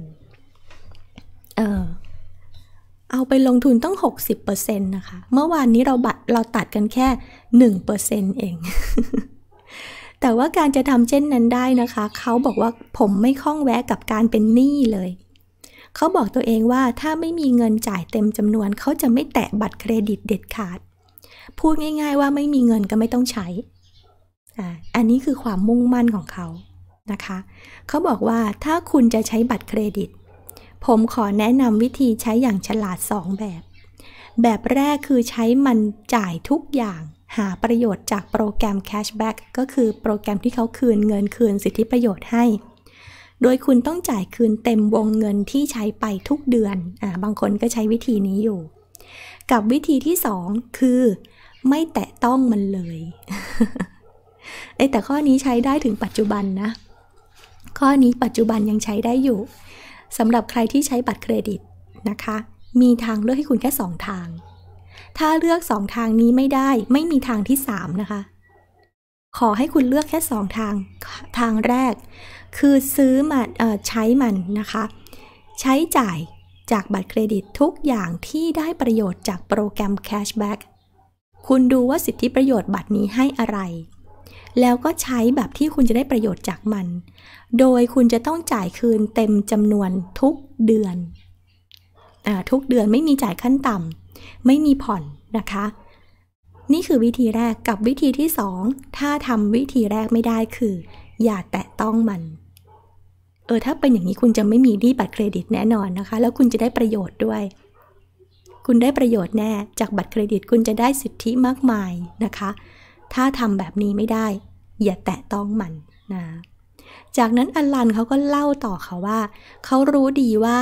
เออเอาไปลงทุนต้อง60%นะคะเมื่อวานนี้เราบัตรเราตัดกันแค่1%เอง แต่ว่าการจะทำเช่นนั้นได้นะคะเขาบอกว่าผมไม่คล่องแวะกับการเป็นหนี้เลย เขาบอกตัวเองว่าถ้าไม่มีเงินจ่ายเต็มจำนวนเขาจะไม่แตะบัตรเครดิตเด็ดขาดพูดง่ายๆว่าไม่มีเงินก็ไม่ต้องใช้อ่าอันนี้คือความมุ่งมั่นของเขานะคะเขาบอกว่าถ้าคุณจะใช้บัตรเครดิตผมขอแนะนำวิธีใช้อย่างฉลาดสองแบบ แบบแรกคือใช้มันจ่ายทุกอย่างหาประโยชน์จากโปรแกรม Cashback ก็คือโปรแกรมที่เขาคืนเงินคืนสิทธิประโยชน์ให้ โดยคุณต้องจ่ายคืนเต็มวงเงินที่ใช้ไปทุกเดือน อ่าบางคนก็ใช้วิธีนี้อยู่ กับวิธีที่สองคือ ไม่แตะต้องมันเลยแต่ข้อนี้ใช้ได้ถึงปัจจุบันนะ ข้อนี้ปัจจุบันยังใช้ได้อยู่สำหรับใครที่ใช้บัตรเครดิตนะคะ มีทางเลือกให้คุณแค่ 2 ทาง ถ้าเลือก2ทางนี้ไม่ได้ ไม่มีทางที่3นะคะ ขอให้คุณเลือกแค่2ทางทางแรก คือซื้อมาใช้มันนะคะ ใช้จ่ายจากบัตรเครดิตทุกอย่างที่ได้ประโยชน์จากโปรแกรม cashback คุณดูว่าสิทธิประโยชน์บัตรนี้ให้อะไรแล้วก็ใช้แบบที่คุณจะได้ประโยชน์จากมัน โดยคุณจะต้องจ่ายคืนเต็มจำนวนทุกเดือนอทุกเดือนไม่มีจ่ายขั้นต่ำ ไม่มีผ่อนนะคะ นี่คือวิธีแรกกับวิธีที่ 2 ถ้าทำวิธีแรกไม่ได้คืออย่าแตะต้องมัน เออถ้าเป็นอย่างนี้คุณจะไม่มีหนี้บัตรเครดิตแน่นอนนะคะ แล้วคุณจะได้ประโยชน์ด้วย คุณได้ประโยชน์แน่ จากบัตรเครดิต คุณจะได้สิทธิมากมายนะคะถ้าทำแบบนี้ไม่ได้ อย่าแตะต้องมันนะ จากนั้น อัลลันเขาก็เล่าต่อเขาว่า เขารู้ดีว่า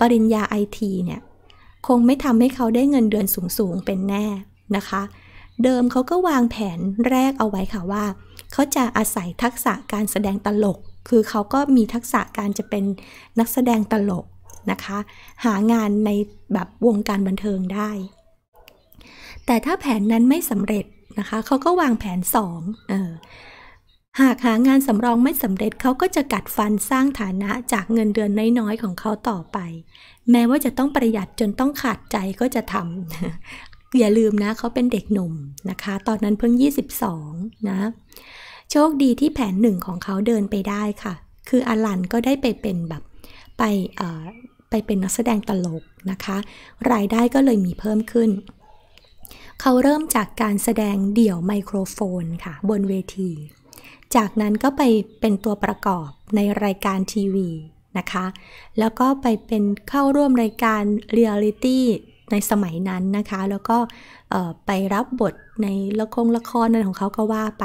ปริญญาไอทีเนี่ยคงไม่ทำให้เขาได้เงินเดือนสูงๆเป็นแน่ นะคะ เดิมเขาก็วางแผนแรกเอาไว้ค่ะว่า เขาจะอาศัยทักษะการแสดงตลก คือเขาก็มีทักษะการจะเป็นนักแสดงตลกนะคะ หางานในแบบวงการบันเทิงได้ แต่ถ้าแผนนั้นไม่สำเร็จะคะเขาก็วางแผน2เออหากหางานสำรองไม่สำเร็จเขาก็จะกัดฟันสร้างฐานะจากเงินเดือนน้อยๆของเขาต่อไป แม้ว่าจะต้องประหยัดจนต้องขาดใจก็จะทำอย่าลืมนะเขาเป็นเด็กหนุ่มนะคะตอนนั้นเพิ่ง 22นะโชคดีที่แผนหนึ่งของเขาเดินไปได้ค่ะ คืออลันก็ได้ไปเป็นแบบไปไปเป็นนักแสดงตลกนะคะ รายได้ก็เลยมีเพิ่มขึ้นเขาเริ่มจากการแสดงเดี่ยวไมโครโฟนค่ะ บนเวที จากนั้นก็ไปเป็นตัวประกอบในรายการทีวีนะคะ แล้วก็ไปเป็นเข้าร่วมรายการเรียลิตี้ในสมัยนั้นนะคะ แล้วก็ไปรับบทในละครละครนั้นของเขาก็ว่าไป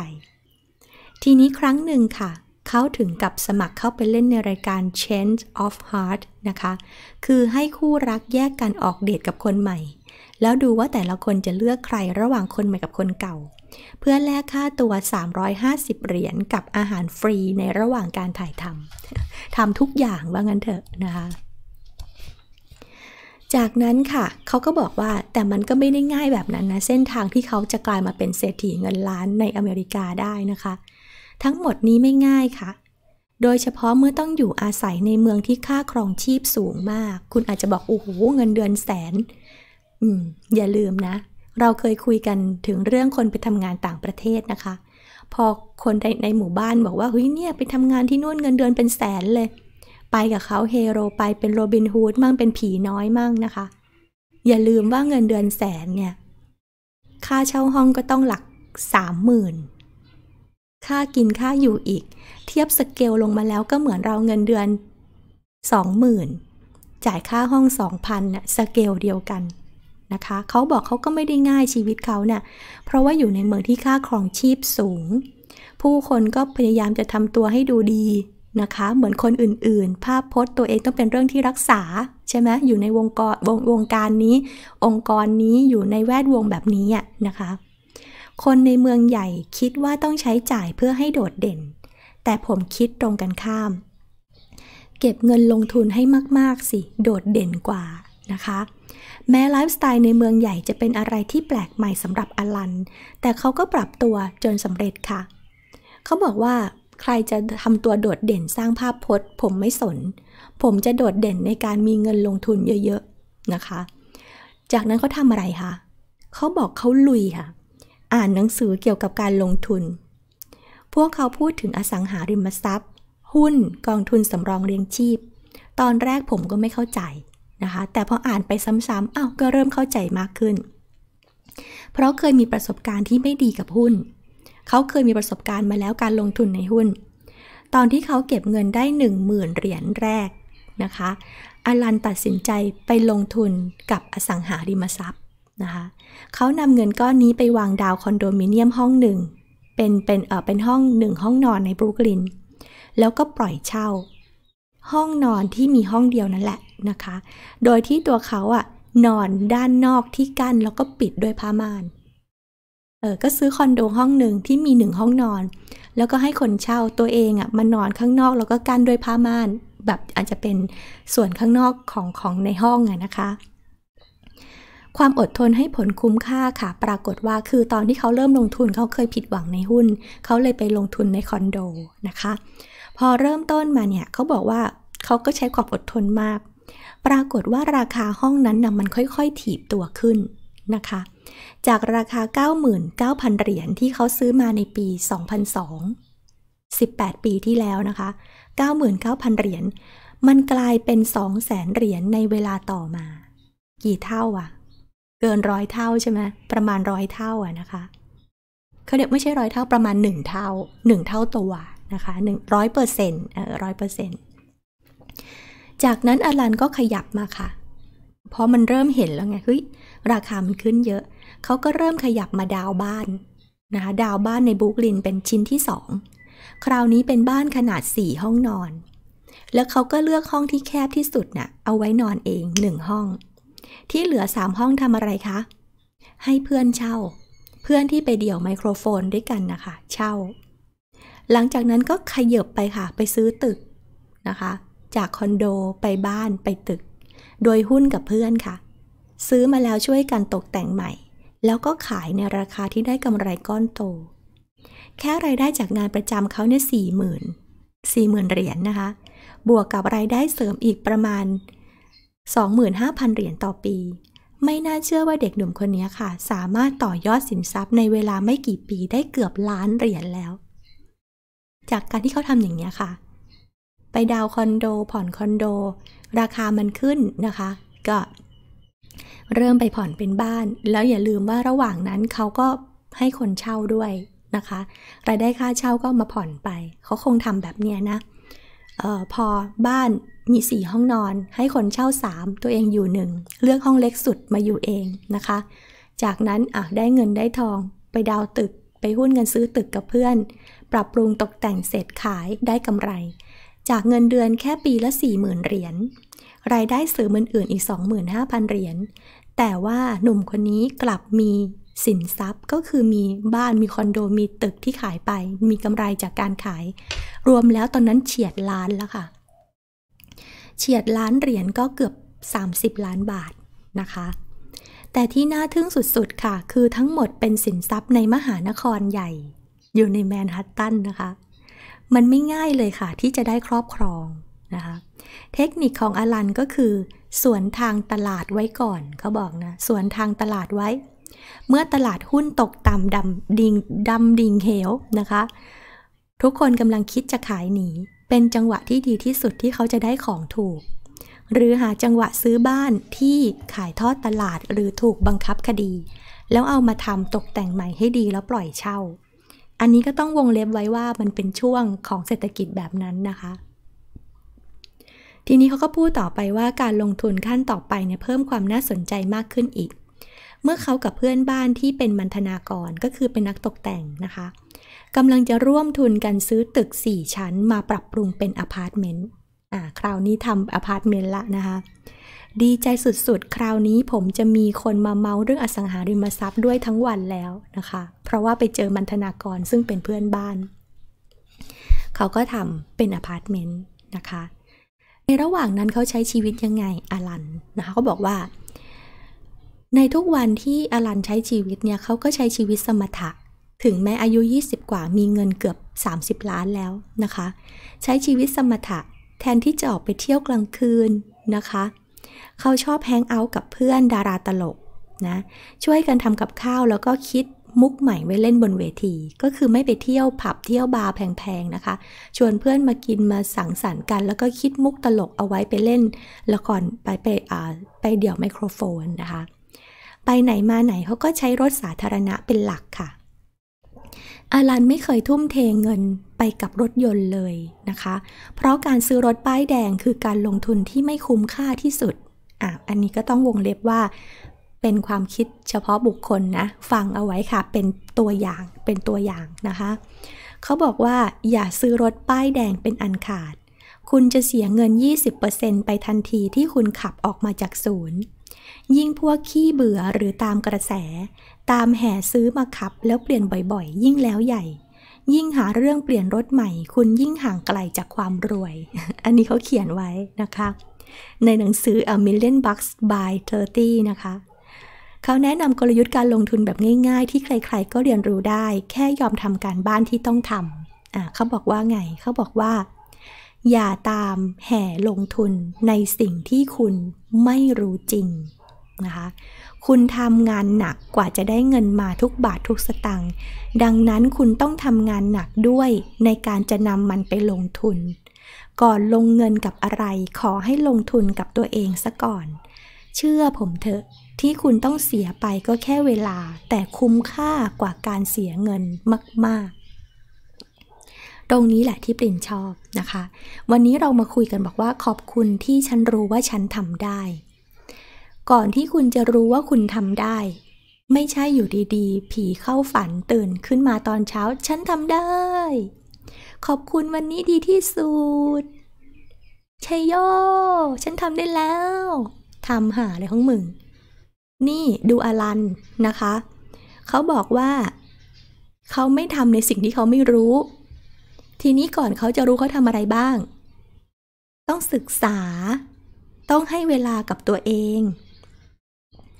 ทีนี้ครั้งหนึ่งค่ะ เขาถึงกับสมัครเข้าไปเล่นในรายการ Change of Heart นะคะ คือให้คู่รักแยกกันออกเดทกับคนใหม่แล้วดูว่าแต่ละคนจะเลือกใครระหว่างคนใหม่กับคนเก่า เพื่อแลกค่าตัว 350เหรียญกับอาหารฟรีในระหว่างการถ่ายทำทำทุกอย่างว่างั้นเถอะนะคะ จากนั้นค่ะเขาก็บอกว่าแต่มันก็ไม่ได้ง่ายแบบนั้นนะเส้นทางที่เขาจะกลายมาเป็นเศรษฐีเงินล้านในอเมริกาได้นะคะ ทั้งหมดนี้ไม่ง่ายค่ะ โดยเฉพาะเมื่อต้องอยู่อาศัยในเมืองที่ค่าครองชีพสูงมาก คุณอาจจะบอกโอ้โหเงินเดือนแสนอย่าลืมนะ เราเคยคุยกันถึงเรื่องคนไปทำงานต่างประเทศนะคะ พอคนในในหมู่บ้านบอกว่าเฮ้ยเนี่ย ไปทำงานที่นู่นเงินเดือนเป็นแสนเลย ไปกับเขาเฮโรไปเป็นโรบินฮูดมั่งเป็นผีน้อยมั่งนะคะ อย่าลืมว่าเงินเดือนแสนเนี่ย ค่าเช่าห้องก็ต้องหลักสามหมื่นค่ากินค่าอยู่อีก เทียบสเกลลงมาแล้วก็เหมือนเราเงินเดือนสองหมื่นจ่ายค่าห้องสองพันน่ะสเกลเดียวกันนะคะเขาบอกเขาก็ไม่ได้ง่ายชีวิตเขาเนี่ยเพราะว่าอยู่ในเมืองที่ค่าครองชีพสูง ผู้คนก็พยายามจะทำตัวให้ดูดีนะคะ เหมือนคนอื่นๆ ภาพพจน์ตัวเองต้องเป็นเรื่องที่รักษา ใช่ไหมอยู่ในวงกรวงวงการนี้ องค์กรนี้อยู่ในแวดวงแบบนี้นะคะ คนในเมืองใหญ่คิดว่าต้องใช้จ่ายเพื่อให้โดดเด่น แต่ผมคิดตรงกันข้าม เก็บเงินลงทุนให้มากๆสิ โดดเด่นกว่านะคะแม้ไลฟ์สไตล์ในเมืองใหญ่จะเป็นอะไรที่แปลกใหม่สำหรับอลัน แต่เขาก็ปรับตัวจนสำเร็จค่ะ เขาบอกว่าใครจะทำตัวโดดเด่นสร้างภาพพจน์ ผมไม่สน ผมจะโดดเด่นในการมีเงินลงทุนเยอะ ๆ นะคะ จากนั้นเขาทำอะไรคะ เขาบอกเขาลุยค่ะ อ่านหนังสือเกี่ยวกับการลงทุน พวกเขาพูดถึงอสังหาริมทรัพย์ หุ้นกองทุนสำรองเลี้ยงชีพ ตอนแรกผมก็ไม่เข้าใจนะคะแต่พออ่านไปซ้ำๆอา้าวก็เริ่มเข้าใจมากขึ้น เพราะเคยมีประสบการณ์ที่ไม่ดีกับหุ้น เขาเคยมีประสบการณ์มาแล้วการลงทุนในหุ้น ตอนที่เขาเก็บเงินได้1 0,000เหรียญแรกนะคะอลันตัดสินใจไปลงทุนกับอสังหาริมทรัพย์นะคะเขานำเงินก้อนนี้ไปวางดาวคอนโดมิเนียมห้องหนึ่ง เป็นเป็นเออเป็นห้องหนึ่งห้องนอนในบรุกลิน แล้วก็ปล่อยเช่า ห้องนอนที่มีห้องเดียวนั่นแหละนะคะโดยที่ตัวเขาอะนอนด้านนอกที่กั้นแล้วก็ปิดด้วยผ้าม่าน เออ ก็ซื้อคอนโดห้องหนึ่งที่มีหนึ่งห้องนอน แล้วก็ให้คนเช่าตัวเองอะมานอนข้างนอกแล้วก็กั้นด้วยผ้าม่าน แบบอาจจะเป็นส่วนข้างนอกของของในห้องอะนะคะ ความอดทนให้ผลคุ้มค่าค่ะ ปรากฏว่าคือตอนที่เขาเริ่มลงทุนเขาเคยผิดหวังในหุ้น เขาเลยไปลงทุนในคอนโดนะคะ พอเริ่มต้นมาเนี่ยเขาบอกว่าเขาก็ใช้ความอดทนมากปรากฏว่าราคาห้องนั้นนะมันค่อยๆ ถีบตัวขึ้นนะคะ จากราคา 99,000เหรียญที่เขาซื้อมาในปี 2002 18 ปีที่แล้วนะคะ 99,000เหรียญมันกลายเป็น200,000เหรียญในเวลาต่อมา กี่เท่าอะเกินร้อยเท่าใช่ไหมประมาณร้อยเท่าอะนะคะเขาเรียกไม่ใช่ร้อยเท่าประมาณ 1 เท่า 1 เท่าตัวนะคะหนึ่งร้อยเปอร์เซ็นต์เออร้อยเปอร์เซ็นต์จากนั้นอลันก็ขยับมาค่ะ เพราะมันเริ่มเห็นแล้วไงเฮ้ยราคา มันขึ้นเยอะ เขาก็เริ่มขยับมาดาวบ้าน นะคะ ดาวบ้านในบุูกลินเป็นชิ้นที่สอง คราวนี้เป็นบ้านขนาด 4ห้องนอน แล้วเขาก็เลือกห้องที่แคบที่สุดนะ่ะ เอาไว้นอนเองหนึ่งห้อง ที่เหลือ 3 ห้องทำอะไรคะ ให้เพื่อนเช่า เพื่อนที่ไปเดี่ยวไมโครโฟนด้วยกันนะคะ เช่า หลังจากนั้นก็ขยบไปค่ะ ไปซื้อตึกนะคะจากคอนโดไปบ้านไปตึก โดยหุ้นกับเพื่อนค่ะ ซื้อมาแล้วช่วยกันตกแต่งใหม่ แล้วก็ขายในราคาที่ได้กำไรก้อนโต แค่รายได้จากงานประจำเขาเนี่ยสี่หมื่นสี่หมื่นเหรียญนนะคะ บวกกับรายได้เสริมอีกประมาณ 25,000 เหรียญต่อปี ไม่น่าเชื่อว่าเด็กหนุ่มคนนี้ค่ะ สามารถต่อยอดสินทรัพย์ในเวลาไม่กี่ปีได้เกือบล้านเหรียญแล้ว จากการที่เขาทำอย่างนี้ค่ะไปดาวคอนโดผ่อนคอนโด ราคามันขึ้นนะคะ ก็เริ่มไปผ่อนเป็นบ้าน แล้วอย่าลืมว่าระหว่างนั้นเขาก็ให้คนเช่าด้วยนะคะรายได้ค่าเช่าก็มาผ่อนไป เขาคงทำแบบเนี้ยนะออพอบ้าน มีสี่ห้องนอน ให้คนเช่าสามตัวเองอยู่หนึ่ง เลือกห้องเล็กสุดมาอยู่เองนะคะ จากนั้นอ่ะได้เงินได้ทองไปดาวตึกไปหุ้นเงินซื้อตึกกับเพื่อน ปรับปรุงตกแต่งเสร็จขายได้กำไรจากเงินเดือนแค่ปีละ 40,000 เหรียญ รายได้เสริมอื่นๆอีก 25,000 เหรียญ แต่ว่าหนุ่มคนนี้กลับมีสินทรัพย์ก็คือมีบ้าน มีคอนโด มีตึกที่ขายไป มีกำไรจากการขาย รวมแล้วตอนนั้นเฉียดล้านแล้วค่ะ เฉียดล้านเหรียญก็เกือบ 30 ล้านบาทนะคะ แต่ที่น่าทึ่งสุดๆ ค่ะ คือทั้งหมดเป็นสินทรัพย์ในมหานครใหญ่ อยู่ในแมนฮัตตันนะคะมันไม่ง่ายเลยค่ะ ที่จะได้ครอบครองนะคะเทคนิคของอลันก็คือสวนทางตลาดไว้ก่อนเขาบอกนะสวนทางตลาดไว้ เมื่อตลาดหุ้นตกต่ำดำดิงดำดิงเหวนะคะทุกคนกำลังคิดจะขายหนีเป็นจังหวะที่ดีที่สุดที่เขาจะได้ของถูก หรือหาจังหวะซื้อบ้านที่ขายทอดตลาดหรือถูกบังคับคดี แล้วเอามาทำตกแต่งใหม่ให้ดีแล้วปล่อยเช่าอันนี้ก็ต้องวงเล็บไว้ว่ามันเป็นช่วงของเศรษฐกิจแบบนั้นนะคะ ทีนี้เขาก็พูดต่อไปว่าการลงทุนขั้นต่อไปเนี่ยเพิ่มความน่าสนใจมากขึ้นอีก เมื่อเขากับเพื่อนบ้านที่เป็นมัณธนากรก็คือเป็นนักตกแต่งนะคะกำลังจะร่วมทุนกันซื้อตึก 4 ชั้น มาปรับปรุงเป็นอพาร์ตเมนต์ อ่าคราวนี้ทำอพาร์ตเมนต์ละนะคะดีใจสุดๆ คราวนี้ผมจะมีคนมาเมาเรื่องอสังหาริมทรัพย์ด้วยทั้งวันแล้วนะคะ เพราะว่าไปเจอมันธนากรซึ่งเป็นเพื่อนบ้าน เขาก็ทำเป็นอพาร์ตเมนต์นะคะ ในระหว่างนั้นเขาใช้ชีวิตยังไงอลันนะคะเขาบอกว่า ในทุกวันที่อลันใช้ชีวิตเนี่ยเขาก็ใช้ชีวิตสมถะถึงแม้อายุ 20 กว่ามีเงินเกือบ 30 ล้านแล้วนะคะ ใช้ชีวิตสมถะแทนที่จะออกไปเที่ยวกลางคืนนะคะเขาชอบแฮงเอาท์กับเพื่อนดาราตลกนะ ช่วยกันทำกับข้าวแล้วก็คิดมุกใหม่ไว้เล่นบนเวที ก็คือไม่ไปเที่ยวผับเที่ยวบาร์แพงๆนะคะ ชวนเพื่อนมากินมาสังสรรค์กันแล้วก็คิดมุกตลกเอาไว้ไปเล่นละครไปไปอ่าไปเดี่ยวไมโครโฟนนะคะ ไปไหนมาไหนเขาก็ใช้รถสาธารณะเป็นหลักค่ะ อารันไม่เคยทุ่มเทเงินไปกับรถยนต์เลยนะคะ เพราะการซื้อรถป้ายแดงคือการลงทุนที่ไม่คุ้มค่าที่สุดอ่ะอันนี้ก็ต้องวงเล็บว่า เป็นความคิดเฉพาะบุคคลนะ ฟังเอาไว้ค่ะ เป็นตัวอย่างเป็นตัวอย่างนะคะเขาบอกว่า อย่าซื้อรถป้ายแดงเป็นอันขาด คุณจะเสียเงิน 20%ไปทันทีที่คุณขับออกมาจากศูนย์ ยิ่งพวกขี้เบื่อหรือตามกระแส ตามแห่ซื้อมาขับแล้วเปลี่ยนบ่อยๆ ยิ่งแล้วใหญ่ ยิ่งหาเรื่องเปลี่ยนรถใหม่ คุณยิ่งห่างไกลจากความรวย อันนี้เขาเขียนไว้นะคะในหนังสือ A Million Bucks by 30 นะคะ เขาแนะนำกลยุทธ์การลงทุนแบบง่ายๆ ที่ใครๆก็เรียนรู้ได้แค่ยอมทำการบ้านที่ต้องทำเขาบอกว่าไงเขาบอกว่า อย่าตามแห่ลงทุนในสิ่งที่คุณไม่รู้จริงนะคะคุณทำงานหนักกว่าจะได้เงินมาทุกบาททุกสตังค์ดังนั้นคุณต้องทำงานหนักด้วยในการจะนำมันไปลงทุนก่อนลงเงินกับอะไรขอให้ลงทุนกับตัวเองซะก่อน เชื่อผมเถอะที่คุณต้องเสียไปก็แค่เวลา แต่คุ้มค่ากว่าการเสียเงินมากๆ ตรงนี้แหละที่ปลินชอบนะคะ วันนี้เรามาคุยกันบอกว่าขอบคุณที่ฉันรู้ว่าฉันทำได้ ก่อนที่คุณจะรู้ว่าคุณทำได้ ไม่ใช่อยู่ดีๆ ผีเข้าฝันตื่นขึ้นมาตอนเช้าฉันทำได้ขอบคุณวันนี้ดีที่สุดชัยโย ฉันทำได้แล้ว ทำหาอะไรของมึง นี่ดูอลันนะคะ เขาบอกว่า เขาไม่ทำในสิ่งที่เขาไม่รู้ ทีนี้ก่อนเขาจะรู้เขาทำอะไรบ้าง ต้องศึกษา ต้องให้เวลากับตัวเอง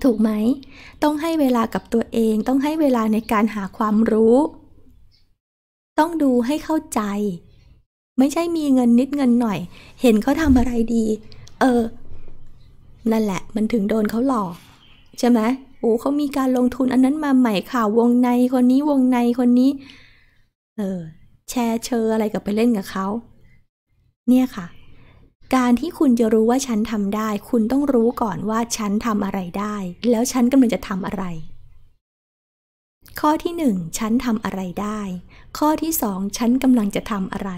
ถูกไหม ต้องให้เวลากับตัวเอง ต้องให้เวลาในการหาความรู้ต้องดูให้เข้าใจ ไม่ใช่มีเงินนิดเงินหน่อย เห็นเขาทำอะไรดี เออนั่นแหละมันถึงโดนเขาหลอกใช่ไหมโอ้เขามีการลงทุนอันนั้นมาใหม่ข่าววงในคนนี้วงในคนนี้ เออ แชร์เชออะไรกับไปเล่นกับเขาเนี่ยค่ะ การที่คุณจะรู้ว่าฉันทำได้ คุณต้องรู้ก่อนว่าฉันทำอะไรได้ แล้วฉันกำลังจะทำอะไร ข้อที่หนึ่งฉันทำอะไรได้ข้อที่สองฉันกำลังจะทำอะไร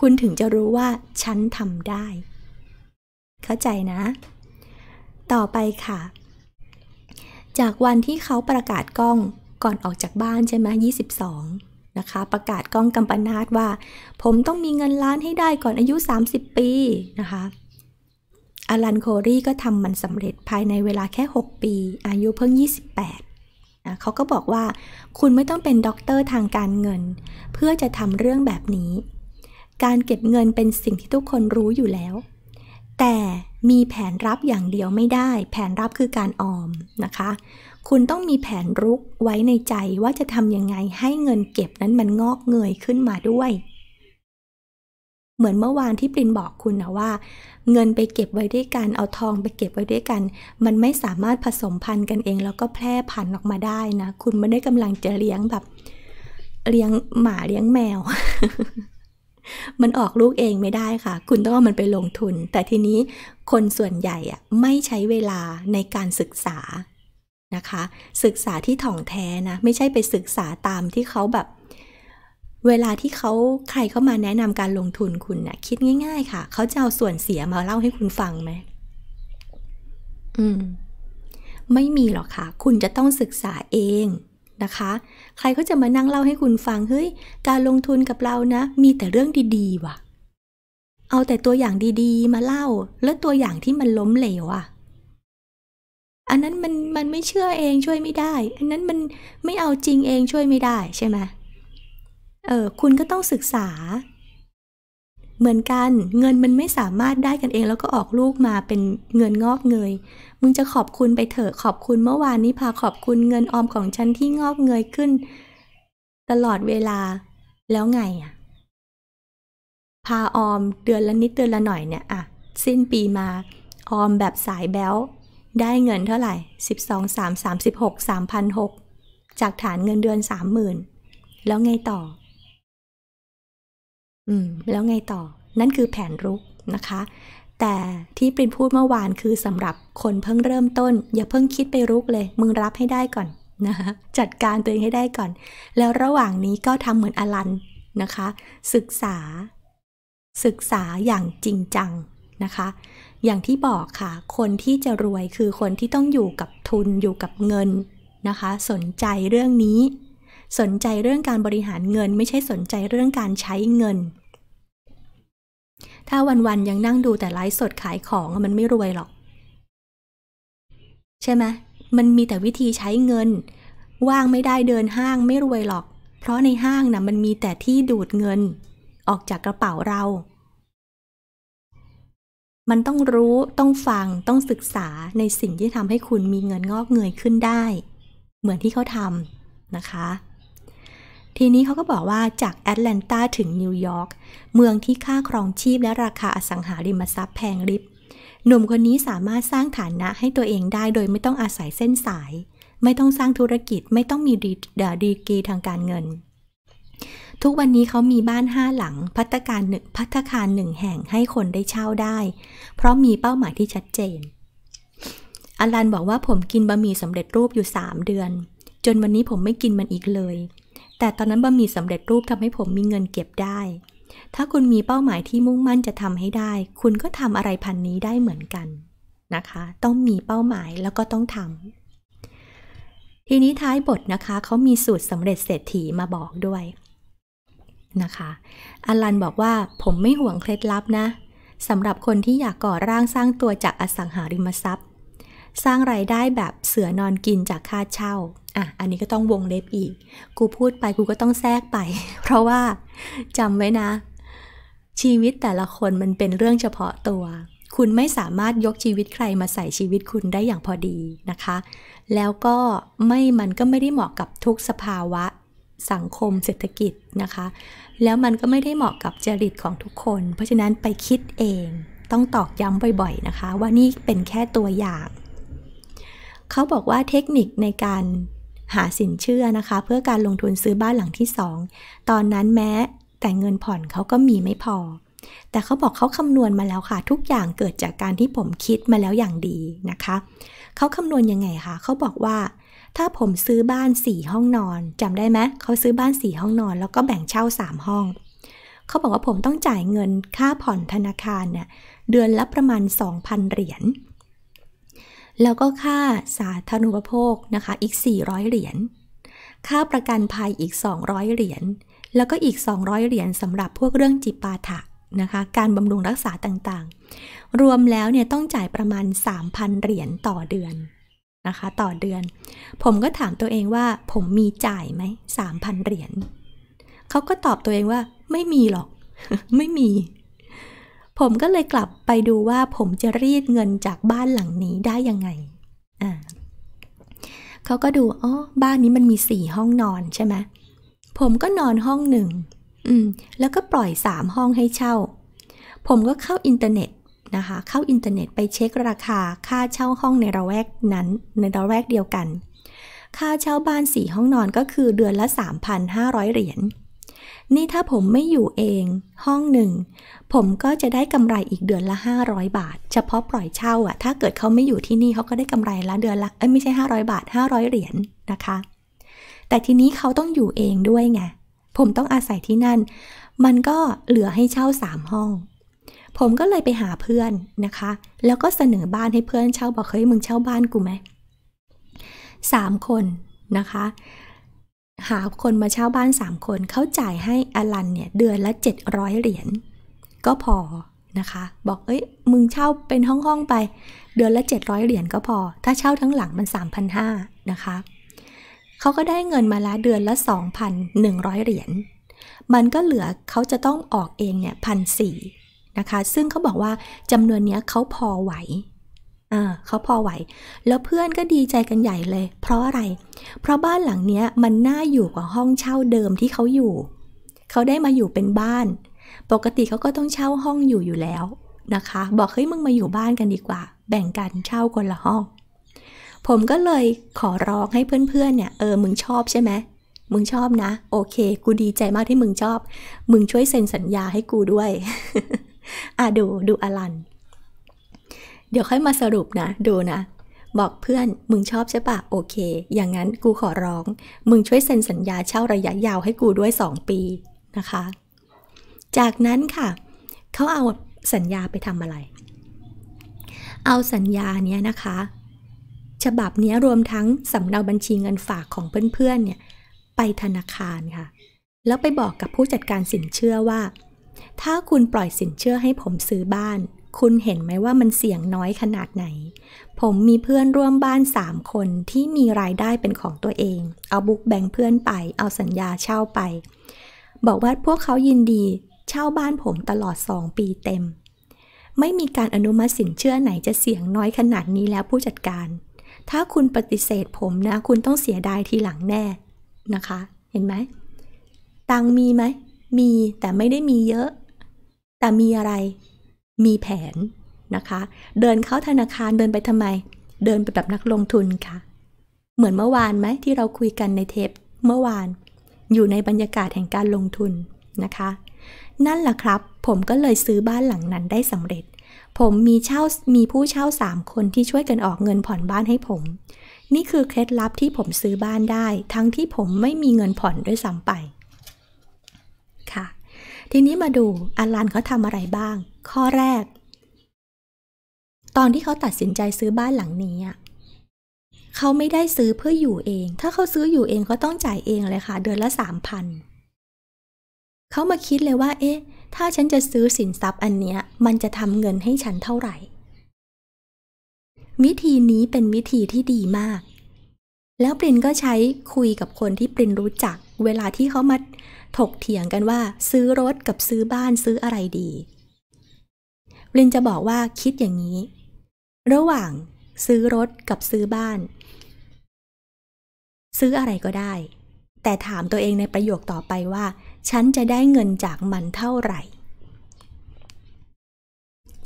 คุณถึงจะรู้ว่าฉันทำได้ เข้าใจนะ ต่อไปค่ะ จากวันที่เขาประกาศกล้องก่อนออกจากบ้านใช่ไหมยี่สิบสองนะคะ ประกาศกล้องกัมปนาตว่า ผมต้องมีเงินล้านให้ได้ก่อนอายุ 30 ปีนะคะอลันโครีก็ทำมันสำเร็จภายในเวลาแค่ 6 ปี อายุเพิ่ง 28นะเขาก็บอกว่าคุณไม่ต้องเป็นด็อกเตอร์ทางการเงิน เพื่อจะทำเรื่องแบบนี้ การเก็บเงินเป็นสิ่งที่ทุกคนรู้อยู่แล้ว แต่มีแผนรับอย่างเดียวไม่ได้ แผนรับคือการออมนะคะ คุณต้องมีแผนรุกไว้ในใจว่าจะทำยังไงให้เงินเก็บนั้นมันงอกเงยขึ้นมาด้วยเหมือนเมื่อวานที่ปรินบอกคุณนะว่า เงินไปเก็บไว้ด้วยกันเอาทอง ไปเก็บไว้ด้วยกัน มันไม่สามารถผสมพันธุ์กันเองแล้วก็แพร่พันธุ์ออกมาได้นะ คุณไม่ได้กำลังจะเลี้ยงแบบเลี้ยงหมาเลี้ยงแมว มันออกลูกเองไม่ได้ค่ะ คุณต้องเอามันไปลงทุนแต่ทีนี้คนส่วนใหญ่อะไม่ใช้เวลาในการศึกษานะคะ ศึกษาที่ถ่องแท้นะไม่ใช่ไปศึกษาตามที่เขาแบบเวลาที่เขาใครเข้ามาแนะนำการลงทุนคุณนะ่ะคิดง่ายๆค่ะ เขาจะเอาส่วนเสียมาเล่าให้คุณฟังไหมอืม ไม่มีหรอกค่ะ คุณจะต้องศึกษาเองนะคะ ใครก็จะมานั่งเล่าให้คุณฟังเฮ้ยการลงทุนกับเรานะ มีแต่เรื่องดีๆว่ะ เอาแต่ตัวอย่างดีๆ มาเล่า แล้วตัวอย่างที่มันล้มเหลวอะ่ะ อันนั้นมันมันไม่เชื่อเองช่วยไม่ได้ อันนั้นมันไม่เอาจริงเองช่วยไม่ได้ใช่ไหมเออคุณก็ต้องศึกษา เหมือนกันเงินมันไม่สามารถได้กันเองแล้วก็ออกลูกมาเป็นเงินงอกเงยมึงจะขอบคุณไปเถอะขอบคุณเมื่อวานนี้พาขอบคุณเงินออมของฉัน ที่งอกเงยขึ้น ตลอดเวลา แล้วไงอ่ะ พาออม เดือนละนิดเดือนละหน่อยเนี่ยอ่ะ สิ้นปีมาออมแบบสายแบ้วได้เงินเท่าไหร่สสสสสิิบบองาามมหกสามพันหกจากฐานเงินเดือนสามหมื่นแล้วไงต่ออืมแล้วไงต่อ นั่นคือแผนรุกนะคะ แต่ที่ปรินพูดเมื่อวานคือสำหรับคนเพิ่งเริ่มต้น อย่าเพิ่งคิดไปรุกเลย มึงรับให้ได้ก่อนนะคะจัดการตัวเองให้ได้ก่อน แล้วระหว่างนี้ก็ทำเหมือนอลันนะคะ ศึกษา ศึกษาอย่างจริงจังนะคะ อย่างที่บอกค่ะ คนที่จะรวยคือคนที่ต้องอยู่กับทุนอยู่กับเงินนะคะ สนใจเรื่องนี้ สนใจเรื่องการบริหารเงินไม่ใช่สนใจเรื่องการใช้เงินถ้าวันๆยังนั่งดูแต่ไลฟ์สดขายของมันไม่รวยหรอก ใช่ไหมมันมีแต่วิธีใช้เงิน ว่างไม่ได้เดินห้างไม่รวยหรอก เพราะในห้างนะ่ะมันมีแต่ที่ดูดเงินออกจากกระเป๋าเรา มันต้องรู้ต้องฟังต้องศึกษาในสิ่งที่ทำให้คุณมีเงินงอกเงยขึ้นได้ เหมือนที่เขาทำนะคะทีนี้เขาก็บอกว่าจากแอตแลนตาถึงนิวยอร์กเมืองที่ค่าครองชีพและราคาอสังหาริมทรัพย์แพงริบหนุ่มคนนี้สามารถสร้างฐานะให้ตัวเองได้โดยไม่ต้องอาศัยเส้นสาย ไม่ต้องสร้างธุรกิจไม่ต้องมีดีดีกีทางการเงิน ทุกวันนี้เขามีบ้านห้าหลัง พัตการหนึ่งพัตคารหนึ่งแห่งให้คนได้เช่าได้ เพราะมีเป้าหมายที่ชัดเจน อลันบอกว่าผมกินบะหมี่สำเร็จรูปอยู่ 3 เดือน จนวันนี้ผมไม่กินมันอีกเลยแต่ตอนนั้นบะหมี่สำเร็จรูปทำให้ผมมีเงินเก็บได้ ถ้าคุณมีเป้าหมายที่มุ่งมั่นจะทำให้ได้ คุณก็ทำอะไรพันนี้ได้เหมือนกันนะคะ ต้องมีเป้าหมายแล้วก็ต้องทำ ทีนี้ท้ายบทนะคะ เขามีสูตรสำเร็จเศรษฐีมาบอกด้วยนะคะอลันบอกว่า ผมไม่ห่วงเคล็ดลับนะ สำหรับคนที่อยากก่อร่างสร้างตัวจากอสังหาริมทรัพย์สร้างไรายได้แบบเสือนอนกินจากค่าเช่า อ่ะ อันนี้ก็ต้องวงเล็บอีก กูพูดไปกูก็ต้องแทรกไป เพราะว่าจำไว้นะ ชีวิตแต่ละคนมันเป็นเรื่องเฉพาะตัว คุณไม่สามารถยกชีวิตใครมาใส่ชีวิตคุณได้อย่างพอดีนะคะ แล้วก็ไม่ มันก็ไม่ได้เหมาะกับทุกสภาวะสังคมเศรษฐกิจนะคะ แล้วมันก็ไม่ได้เหมาะกับจริตของทุกคน เพราะฉะนั้นไปคิดเอง ต้องตอกย้ำบ่อยๆนะคะ ว่านี่เป็นแค่ตัวอย่างเขาบอกว่าเทคนิคในการหาสินเชื่อนะคะ เพื่อการลงทุนซื้อบ้านหลังที่ 2 ตอนนั้นแม้แต่เงินผ่อนเขาก็มีไม่พอ แต่เขาบอกเขาคำนวณมาแล้วค่ะทุกอย่างเกิดจากการที่ผมคิดมาแล้วอย่างดีนะคะเขาคำนวณยังไงคะเขาบอกว่าถ้าผมซื้อบ้าน 4 ห้องนอนจำได้ไหมเขาซื้อบ้าน 4 ห้องนอน แล้วก็แบ่งเช่า 3 ห้อง เขาบอกว่าผมต้องจ่ายเงินค่าผ่อนธนาคารเนี่ยเดือนละประมาณ2,000เหรียญแล้วก็ค่าสาธารณูปโภคนะคะ อีก 400เหรียญ ค่าประกันภัยอีก 200เหรียญ แล้วก็อีก 200เหรียญสำหรับพวกเรื่องจิปาถะนะคะ การบำรุงรักษาต่างๆ รวมแล้วเนี่ยต้องจ่ายประมาณ 3,000เหรียญต่อเดือนนะคะ ต่อเดือน ผมก็ถามตัวเองว่า ผมมีจ่ายไหม3,000เหรียญเขาก็ตอบตัวเองว่า ไม่มีหรอกไม่มีผมก็เลยกลับไปดูว่าผมจะรีดเงินจากบ้านหลังนี้ได้ยังไงอ่าเขาก็ดูอ๋อบ้านนี้มันมีสี่ห้องนอนใช่ไหมผมก็นอนห้องหนึ่งอืมแล้วก็ปล่อยสามห้องให้เช่า ผมก็เข้าอินเทอร์เน็ตนะคะ เข้าอินเทอร์เน็ตไปเช็คราคาค่าเช่าห้องในระแวกนั้นในระแวกเดียวกัน ค่าเช่าบ้านสี่ห้องนอนก็คือเดือนละ 3,500 เหรียญนี่ถ้าผมไม่อยู่เอง ห้องหนึ่ง ผมก็จะได้กำไรอีกเดือนละ500บาท เฉพาะปล่อยเช่าอะถ้าเกิดเขาไม่อยู่ที่นี่เขาก็ได้กำไรละเดือนละเอ้ยไม่ใช่500บาท500เหรียญนนะคะแต่ทีนี้เขาต้องอยู่เองด้วยไงผมต้องอาศัยที่นั่น มันก็เหลือให้เช่า3ห้อง ผมก็เลยไปหาเพื่อนนะคะ แล้วก็เสนอบ้านให้เพื่อนเช่าบอกเฮ้ยมึงเช่าบ้านกูไหมสามคนนะคะหาคนมาเช่าบ้าน 3คน เขาจ่ายให้อลันเนี่ยเดือนละ 700เหรียญก็พอนะคะบอกเอ้ยมึงเช่าเป็นห้อง ๆ ไป เดือนละ 700เหรียญก็พอถ้าเช่าทั้งหลังมัน3,500นะคะเขาก็ได้เงินมาละเดือนละ2,100เหรียญมันก็เหลือเขาจะต้องออกเองเนี่ยพันสนะคะซึ่งเขาบอกว่าจำนวนนี้เขาพอไหวเขาพอไหว แล้วเพื่อนก็ดีใจกันใหญ่เลย เพราะอะไร เพราะบ้านหลังเนี้ยมันน่าอยู่กว่าห้องเช่าเดิมที่เขาอยู่ เขาได้มาอยู่เป็นบ้าน ปกติเขาก็ต้องเช่าห้องอยู่อยู่แล้วนะคะ บอกเฮ้ยมึงมาอยู่บ้านกันดีกว่า แบ่งกันเช่าคนละห้อง ผมก็เลยขอร้องให้เพื่อนๆเนี่ย เออมึงชอบใช่ไหม มึงชอบนะ โอเคกูดีใจมากที่มึงชอบ มึงช่วยเซ็นสัญญาให้กูด้วยอ่ะดู ดูอลันเดี๋ยวค่อยมาสรุปนะ ดูนะ บอกเพื่อนมึงชอบใช่ปะโอเค อย่างนั้นกูขอร้อง มึงช่วยเซ็นสัญญาเช่าระยะยาวให้กูด้วย 2 ปีนะคะ จากนั้นค่ะ เขาเอาสัญญาไปทำอะไร เอาสัญญาเนี้ยนะคะ ฉบับนี้รวมทั้งสำเนาบัญชีเงินฝากของเพื่อนๆเนี่ย ไปธนาคารค่ะ แล้วไปบอกกับผู้จัดการสินเชื่อว่า ถ้าคุณปล่อยสินเชื่อให้ผมซื้อบ้านคุณเห็นไหมว่ามันเสี่ยงน้อยขนาดไหน ผมมีเพื่อนร่วมบ้าน3คนที่มีรายได้เป็นของตัวเอง เอาบุ๊กแบ่งเพื่อนไป เอาสัญญาเช่าไป บอกว่าพวกเขายินดีเช่าบ้านผมตลอด 2 ปีเต็ม ไม่มีการอนุมัติสินเชื่อไหนจะเสี่ยงน้อยขนาดนี้แล้วผู้จัดการ ถ้าคุณปฏิเสธผมนะ คุณต้องเสียดายทีหลังแน่นะคะ เห็นไหมตังมีไหม มีแต่ไม่ได้มีเยอะ แต่มีอะไรมีแผนนะคะ เดินเข้าธนาคารเดินไปทำไม เดินไปแบบนักลงทุนค่ะ เหมือนเมื่อวานไหมที่เราคุยกันในเทปเมื่อวาน อยู่ในบรรยากาศแห่งการลงทุนนะคะ นั่นแหละครับ ผมก็เลยซื้อบ้านหลังนั้นได้สำเร็จ ผมมีเช่ามีผู้เช่า 3 คนที่ช่วยกันออกเงินผ่อนบ้านให้ผม นี่คือเคล็ดลับที่ผมซื้อบ้านได้ ทั้งที่ผมไม่มีเงินผ่อนด้วยซ้ำไปค่ะทีนี้มาดูอาลันเขาทำอะไรบ้างข้อแรก ตอนที่เขาตัดสินใจซื้อบ้านหลังนี้อ่ะเขาไม่ได้ซื้อเพื่ออยู่เอง ถ้าเขาซื้ออยู่เองเขาต้องจ่ายเองเลยค่ะเดือนละสามพัน เขามาคิดเลยว่า เอ๊ะ ถ้าฉันจะซื้อสินทรัพย์อันเนี้ยมันจะทำเงินให้ฉันเท่าไหร่ วิธีนี้เป็นวิธีที่ดีมาก แล้วปรินก็ใช้คุยกับคนที่ปรินรู้จัก เวลาที่เขามาถกเถียงกันว่า ซื้อรถกับซื้อบ้านซื้ออะไรดีลินจะบอกว่าคิดอย่างนี้ ระหว่าง ซื้อรถกับซื้อบ้าน ซื้ออะไรก็ได้ แต่ถามตัวเองในประโยคต่อไปว่า ฉันจะได้เงินจากมันเท่าไหร่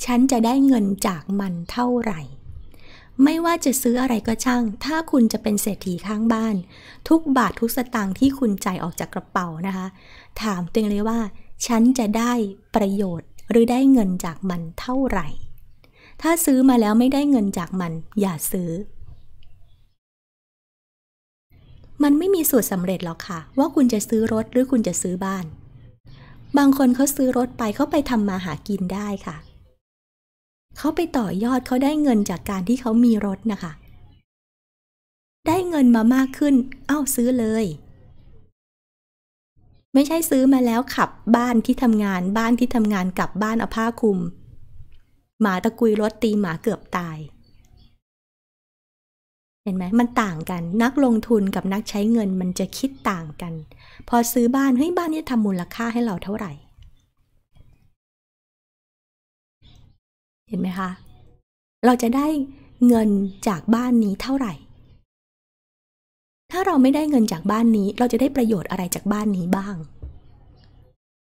ฉันจะได้เงินจากมันเท่าไหร่ ไม่ว่าจะซื้ออะไรก็ช่างถ้าคุณจะเป็นเศรษฐีข้างบ้าน ทุกบาททุกสตางค์ที่คุณจ่ายออกจากกระเป๋านะคะถามตัวเองเลยว่า ฉันจะได้ประโยชน์หรือได้เงินจากมันเท่าไหร่ ถ้าซื้อมาแล้วไม่ได้เงินจากมัน อย่าซื้อ มันไม่มีสูตรสำเร็จหรอกค่ะ ว่าคุณจะซื้อรถหรือคุณจะซื้อบ้าน บางคนเขาซื้อรถไปเขาไปทำมาหากินได้ค่ะ เขาไปต่อยอดเขาได้เงินจากการที่เขามีรถนะคะ ได้เงินมามากขึ้น เอ้าซื้อเลยไม่ใช่ซื้อมาแล้วขับบ้านที่ทำงานบ้านที่ทำงานกลับบ้านเอาผ้าคลุม หมาตะกุยรถตีหมาเกือบตาย เห็นไหมมันต่างกันนักลงทุนกับนักใช้เงินมันจะคิดต่างกัน พอซื้อบ้านเฮ้ยบ้านนี้ทำมูลค่าให้เราเท่าไหร่ เห็นไหมคะ เราจะได้เงินจากบ้านนี้เท่าไหร่ถ้าเราไม่ได้เงินจากบ้านนี้เราจะได้ประโยชน์อะไรจากบ้านนี้บ้าง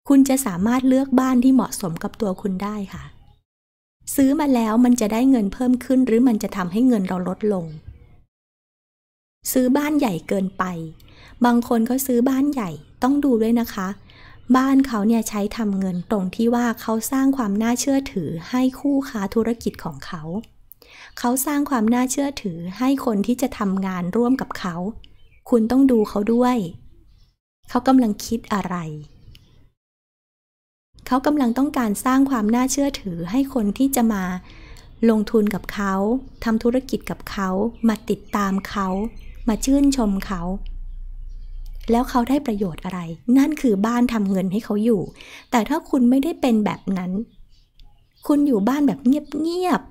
คุณจะสามารถเลือกบ้านที่เหมาะสมกับตัวคุณได้ค่ะ ซื้อมาแล้วมันจะได้เงินเพิ่มขึ้นหรือมันจะทำให้เงินเราลดลง ซื้อบ้านใหญ่เกินไป บางคนก็ซื้อบ้านใหญ่ ต้องดูด้วยนะคะ บ้านเขาเนี่ยใช้ทำเงินตรงที่ว่าเขาสร้างความน่าเชื่อถือให้คู่ค้าธุรกิจของเขา เขาสร้างความน่าเชื่อถือให้คนที่จะทำงานร่วมกับเขาคุณต้องดูเขาด้วย เขากำลังคิดอะไร เขากำลังต้องการสร้างความน่าเชื่อถือให้คนที่จะมา ลงทุนกับเขา ทำธุรกิจกับเขา มาติดตามเขา มาชื่นชมเขา แล้วเขาได้ประโยชน์อะไร นั่นคือบ้านทำเงินให้เขาอยู่ แต่ถ้าคุณไม่ได้เป็นแบบนั้น คุณอยู่บ้านแบบเงียบ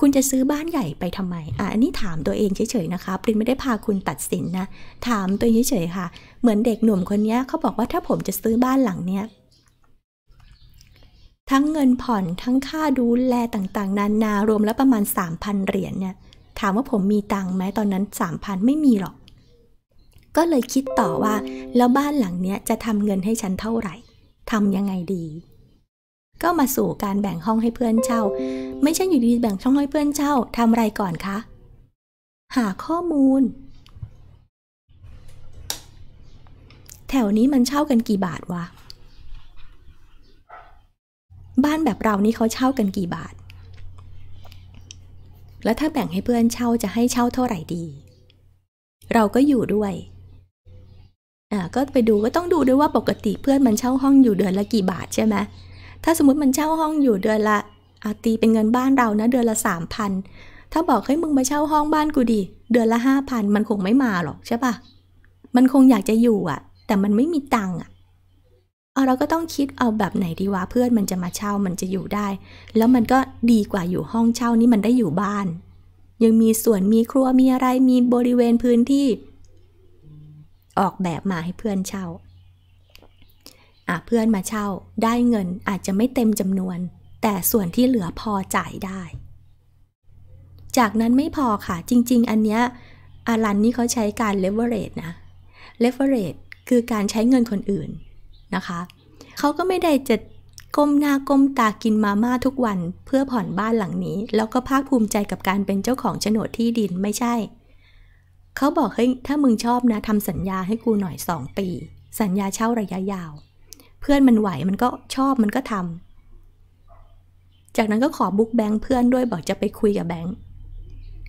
คุณจะซื้อบ้านใหญ่ไปทำไมอ่ะอันนี้ถามตัวเองเฉย ๆ นะคะ ปรินไม่ได้พาคุณตัดสินนะ ถามตัวเฉยๆค่ะ เหมือนเด็กหนุ่มคนนี้เขาบอกว่าถ้าผมจะซื้อบ้านหลังเนี้ย ทั้งเงินผ่อนทั้งค่าดูแลต่าง ๆ นานา รวมแล้วประมาณ 3,000 เหรียญเนี่ย ถามว่าผมมีตังค์ไหมตอนนั้น 3,000ไม่มีหรอก ก็เลยคิดต่อว่า แล้วบ้านหลังเนี้ยจะทำเงินให้ฉันเท่าไหร่ทำยังไงดีก็มาสู่การแบ่งห้องให้เพื่อนเช่า ไม่ใช่อยู่ดีแบ่งช่องให้เพื่อนเช่า ทำอะไรก่อนคะ หาข้อมูล แถวนี้มันเช่ากันกี่บาทวะบ้านแบบเรานี่เขาเช่ากันกี่บาท แล้วถ้าแบ่งให้เพื่อนเช่าจะให้เช่าเท่าไหร่ดี เราก็อยู่ด้วย อ่าก็ไปดูก็ต้องดูด้วยว่าปกติเพื่อนมันเช่าห้องอยู่เดือนละกี่บาทใช่ไหมถ้าสมมติมันเช่าห้องอยู่เดือนละ อาตีเป็นเงินบ้านเรานะเดือนละสามพัน ถ้าบอกให้มึงมาเช่าห้องบ้านกูดิ เดือนละห้าพันมันคงไม่มาหรอกใช่ปะ มันคงอยากจะอยู่อะแต่มันไม่มีตังค์อะเราก็ต้องคิด เอาแบบไหนดีวะเพื่อนมันจะมาเช่ามันจะอยู่ได้ แล้วมันก็ดีกว่าอยู่ห้องเช่านี้มันได้อยู่บ้าน ยังมีสวนมีครัวมีอะไรมีบริเวณพื้นที่ ออกแบบมาให้เพื่อนเช่าอะเพื่อนมาเช่าได้เงินอาจจะไม่เต็มจำนวน แต่ส่วนที่เหลือพอจ่ายได้ จากนั้นไม่พอค่ะจริงๆ อันเนี้ยอารันนี่เขาใช้การเลเวอเรจนะเลเวอเรจคือการใช้เงินคนอื่นนะคะเขาก็ไม่ได้จะก้มหน้าก้มตากินมาม่าทุกวันเพื่อผ่อนบ้านหลังนี้ แล้วก็ภาคภูมิใจกับการเป็นเจ้าของโฉนดที่ดินไม่ใช่ เขาบอกเฮ้ย ถ้ามึงชอบนะทำสัญญาให้กูหน่อย 2 ปี สัญญาเช่าระยะยาวเพื่อนมันไหวมันก็ชอบมันก็ทำ จากนั้นก็ขอบุ๊กแบงค์เพื่อนด้วยบอกจะไปคุยกับแบงค์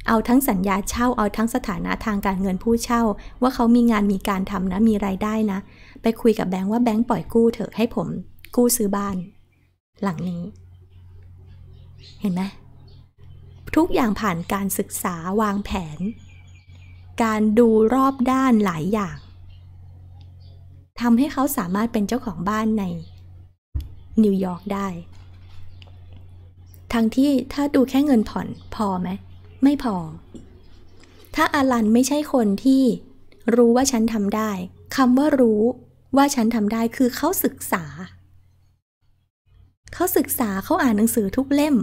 เอาทั้งสัญญาเช่าเอาทั้งสถานะทางการเงินผู้เช่า ว่าเขามีงานมีการทำนะ มีรายได้นะ ไปคุยกับแบงค์ว่าแบงค์ปล่อยกู้เถอะให้ผมกู้ซื้อบ้าน หลังนี้ เห็นไหมทุกอย่างผ่านการศึกษาวางแผน การดูรอบด้านหลายอย่างทำให้เขาสามารถเป็นเจ้าของบ้านในนิวยอร์กได้ ทั้งที่ถ้าดูแค่เงินผ่อนพอไหมไม่พอ ถ้าอาลันไม่ใช่คนที่รู้ว่าฉันทำได้คำว่ารู้ว่าฉันทำได้คือเขาศึกษา เขาศึกษาเขาอ่านหนังสือทุกเล่ม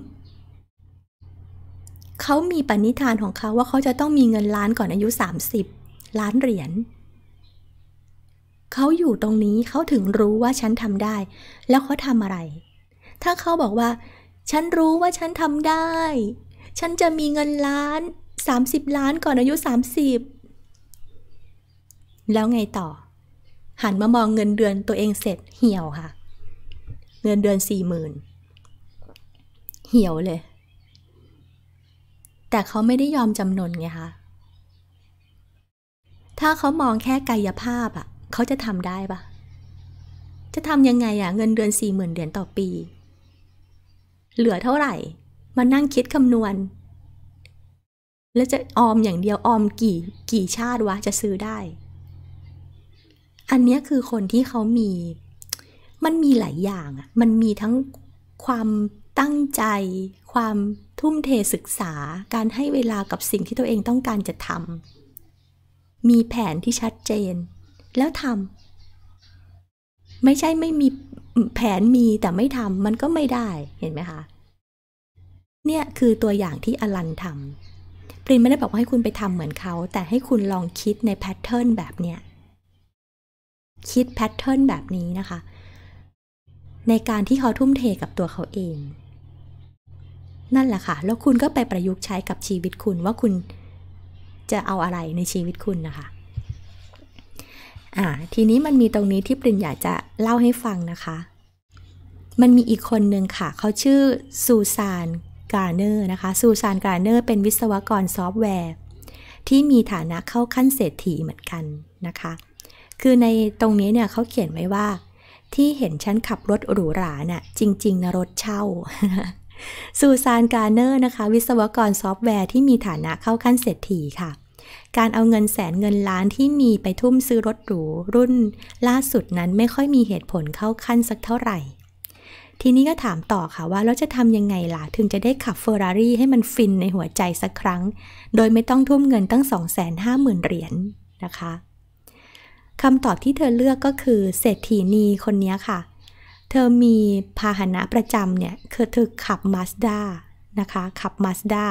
เขามีปณิธานของเขาว่าเขาจะต้องมีเงินล้านก่อนอายุ30ล้านเหรียญเขาอยู่ตรงนี้เขาถึงรู้ว่าฉันทำได้ แล้วเขาทำอะไร ถ้าเขาบอกว่า ฉันรู้ว่าฉันทำได้ ฉันจะมีเงินล้าน 30ล้านก่อนอายุ30แล้วไงต่อ หันมามองเงินเดือนตัวเองเสร็จเหี่ยวค่ะ เงินเดือนสี่หมื่นเหี่ยวเลย แต่เขาไม่ได้ยอมจำนนไงคะถ้าเขามองแค่กายภาพอะเขาจะทำได้ปะจะทำยังไงอะเงินเดือนสี่หมื่นเหรียญต่อปี เหลือเท่าไหร่มานั่งคิดคำนวณ แล้วจะออมอย่างเดียวออมกี่กี่ชาติวะ จะซื้อได้ อันนี้คือคนที่เขามี มันมีหลายอย่างอะมันมีทั้งความตั้งใจ ความทุ่มเทศึกษาการให้เวลากับสิ่งที่ตัวเองต้องการจะทำมีแผนที่ชัดเจนแล้วทำไม่ใช่ไม่มีแผนมีแต่ไม่ทำมันก็ไม่ได้เห็นไหมคะ เนี่ย คือตัวอย่างที่อลันทำปรินไม่ได้บอกว่าให้คุณไปทำเหมือนเขาแต่ให้คุณลองคิดในแพทเทิร์นแบบเนี้ยคิดแพทเทิร์นแบบนี้นะคะ ในการที่เขาทุ่มเทกับตัวเขาเอง นั่นแหละค่ะ แล้วคุณก็ไปประยุกต์ใช้กับชีวิตคุณว่าคุณจะเอาอะไรในชีวิตคุณนะคะอ่าทีนี้มันมีตรงนี้ที่ปริญญาจะเล่าให้ฟังนะคะ มันมีอีกคนหนึ่งค่ะเขาชื่อซูซานกราเนอร์นะคะ ซูซานกราเนอร์ เป็นวิศวกรซอฟต์แวร์ที่มีฐานะเข้าขั้นเศรษฐีเหมือนกันนะคะ คือในตรงนี้เนี่ยเขาเขียนไว้ว่า ที่เห็นฉันขับรถหรูหราน่ะ จริงๆนะรถเช่า ซูซานกาเนอร์นะคะ วิศวกรซอฟต์แวร์ที่มีฐานะเข้าขั้นเศรษฐีค่ะการเอาเงินแสนเงินล้านที่มีไปทุ่มซื้อรถหรู รุ่นล่าสุดนั้นไม่ค่อยมีเหตุผลเข้าขั้นสักเท่าไหร่ ทีนี้ก็ถามต่อค่ะว่าเราจะทำยังไงล่ะถึงจะได้ขับเฟอร์รารี่ให้มันฟินในหัวใจสักครั้ง โดยไม่ต้องทุ่มเงินตั้ง250,000เหรียญนนะคะคำตอบที่เธอเลือกก็คือเศรษฐีนีคนนี้ค่ะ เธอมีพาหนะประจำเนี่ยคือเธอขับมาสด้านะคะขับมาสด้า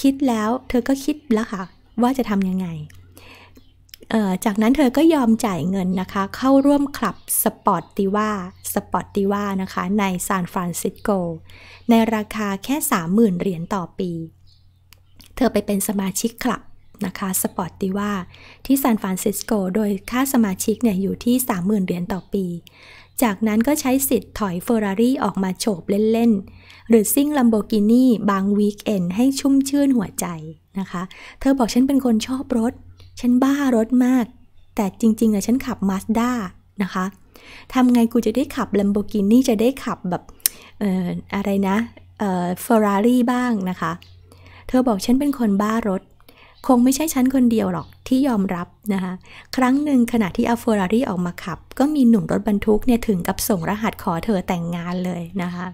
คิดแล้วเธอก็คิดแล้วค่ะว่าจะทำยังไง จากนั้นเธอก็ยอมจ่ายเงินนะคะเข้าร่วมคลับสปอร์ตติว่าสปอร์ตติว่านะคะในซานฟรานซิสโกในราคาแค่ 30,000เหรียญต่อปี เธอไปเป็นสมาชิกคลับนะคะสปอร์ตติว่าที่ซานฟรานซิสโกโดยค่าสมาชิกเนี่ยอยู่ที่ 30,000เหรียญต่อปี จากนั้นก็ใช้สิทธิ์ถอยเฟอร์รารี่ออกมาโฉบเล่นๆหรือซิ่งลัมโบกินีบางวีคเอนให้ชุ่มชื่นหัวใจนะคะ เธอบอกฉันเป็นคนชอบรถ ฉันบ้ารถมาก แต่จริงๆอะฉันขับมาสด้านะคะ ทำไงกูจะได้ขับลัมโบกินีจะได้ขับแบบอออะไรนะ เอ่อฟอร์รารี่บ้างนะคะ เธอบอกฉันเป็นคนบ้ารถ คงไม่ใช่ฉันคนเดียวหรอกที่ยอมรับนะคะ ครั้งหนึ่งขณะที่เอาเฟอร์รารี่ออกมาขับ ก็มีหนุ่มรถบรรทุกเนี่ยถึงกับส่งรหัสขอเธอแต่งงานเลยนะคะ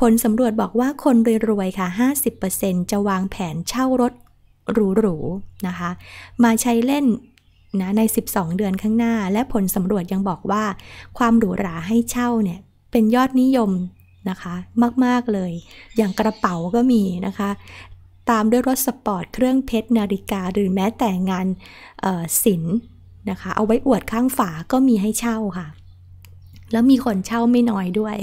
ผลสำรวจบอกว่าคนรวยๆ ค่ะ 50%จะวางแผนเช่ารถหรูๆนะคะ มาใช้เล่นนะใน 12 เดือนข้างหน้า และผลสำรวจยังบอกว่า ความหรูหราให้เช่าเนี่ยเป็นยอดนิยมนะคะ มากๆเลย อย่างกระเป๋าก็มีนะคะ ตามด้วยรถสปอร์ต เครื่องเพชรนาฬิกา หรือแม้แต่งานศิลป์นะคะ เอาไว้อวดข้างฝาก็มีให้เช่าค่ะ แล้วมีคนเช่าไม่น้อยด้วย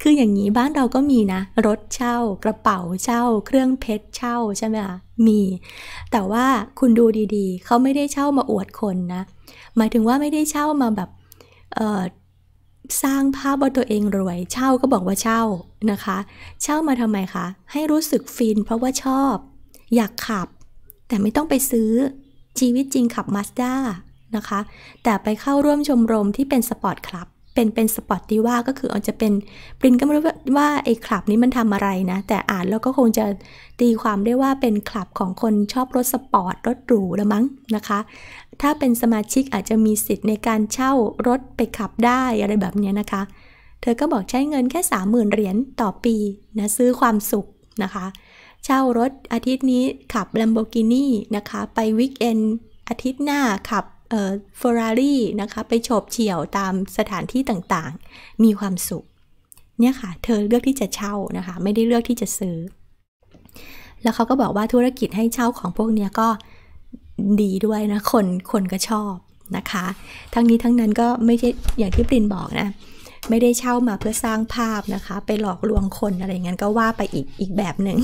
คืออย่างนี้บ้านเราก็มีนะ รถเช่ากระเป๋าเช่า เครื่องเพชรเช่าใช่ไหมคะมี แต่ว่าคุณดูดีๆ เขาไม่ได้เช่ามาอวดคนนะ หมายถึงว่าไม่ได้เช่ามาแบบสร้างภาพว่าตัวเอง รวยเช่าก็บอกว่าเช่านะคะ เช่ามาทำไมคะ ให้รู้สึกฟินเพราะว่าชอบอยากขับ แต่ไม่ต้องไปซื้อชีวิตจริงขับมาสด้านะคะแต่ไปเข้าร่วมชมรมที่เป็นสปอร์ตคลับเป็นเป็นสปอตที่ว่าก็คืออาจจะเป็นปรินก็ไม่รู้ว่าไอ้คลับนี้มันทำอะไรนะแต่อ่านแล้วก็คงจะตีความได้ว่าเป็นคลับของคนชอบรถสปอร์ตรถหรูละมั้งนะคะ ถ้าเป็นสมาชิกอาจจะมีสิทธิ์ในการเช่ารถไปขับได้อะไรแบบนี้นะคะ เธอก็บอกใช้เงินแค่30,000เหรียญต่อปีนะซื้อความสุขนะคะ เช่ารถอาทิตย์นี้ขับ Lamborghini นะคะไปวิกเอนอาทิตย์หน้าขับเฟอร์รารี่นะคะ ไปโฉบเฉี่ยวตามสถานที่ต่างๆ มีความสุข เนี่ยค่ะ เธอเลือกที่จะเช่านะคะ ไม่ได้เลือกที่จะซื้อ แล้วเขาก็บอกว่าธุรกิจให้เช่าของพวกนี้ก็ดีด้วยนะคนคนก็ชอบนะคะ ทั้งนี้ทั้งนั้นก็ไม่ใช่อย่างที่ปรินบอกนะไม่ได้เช่ามาเพื่อสร้างภาพนะคะ ไปหลอกลวงคนอะไรเงี้ยก็ว่าไปอีกอีกแบบหนึ่ง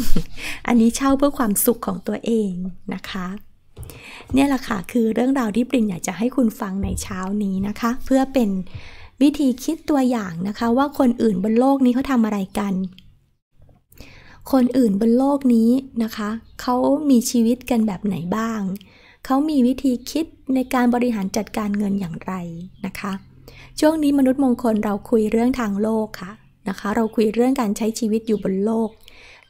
อันนี้เช่าเพื่อความสุขของตัวเองนะคะนี่ยแหละค่ะ คือเรื่องราวที่ปรินอยากจะให้คุณฟังในเช้านี้นะคะ เพื่อเป็นวิธีคิดตัวอย่างนะคะ ว่าคนอื่นบนโลกนี้เขาทำอะไรกัน คนอื่นบนโลกนี้นะคะ เขามีชีวิตกันแบบไหนบ้าง เขามีวิธีคิดในการบริหารจัดการเงินอย่างไรนะคะ ช่วงนี้มนุษย์มงคลเราคุยเรื่องทางโลกค่ะนะคะเราคุยเรื่องการใช้ชีวิตอยู่บนโลก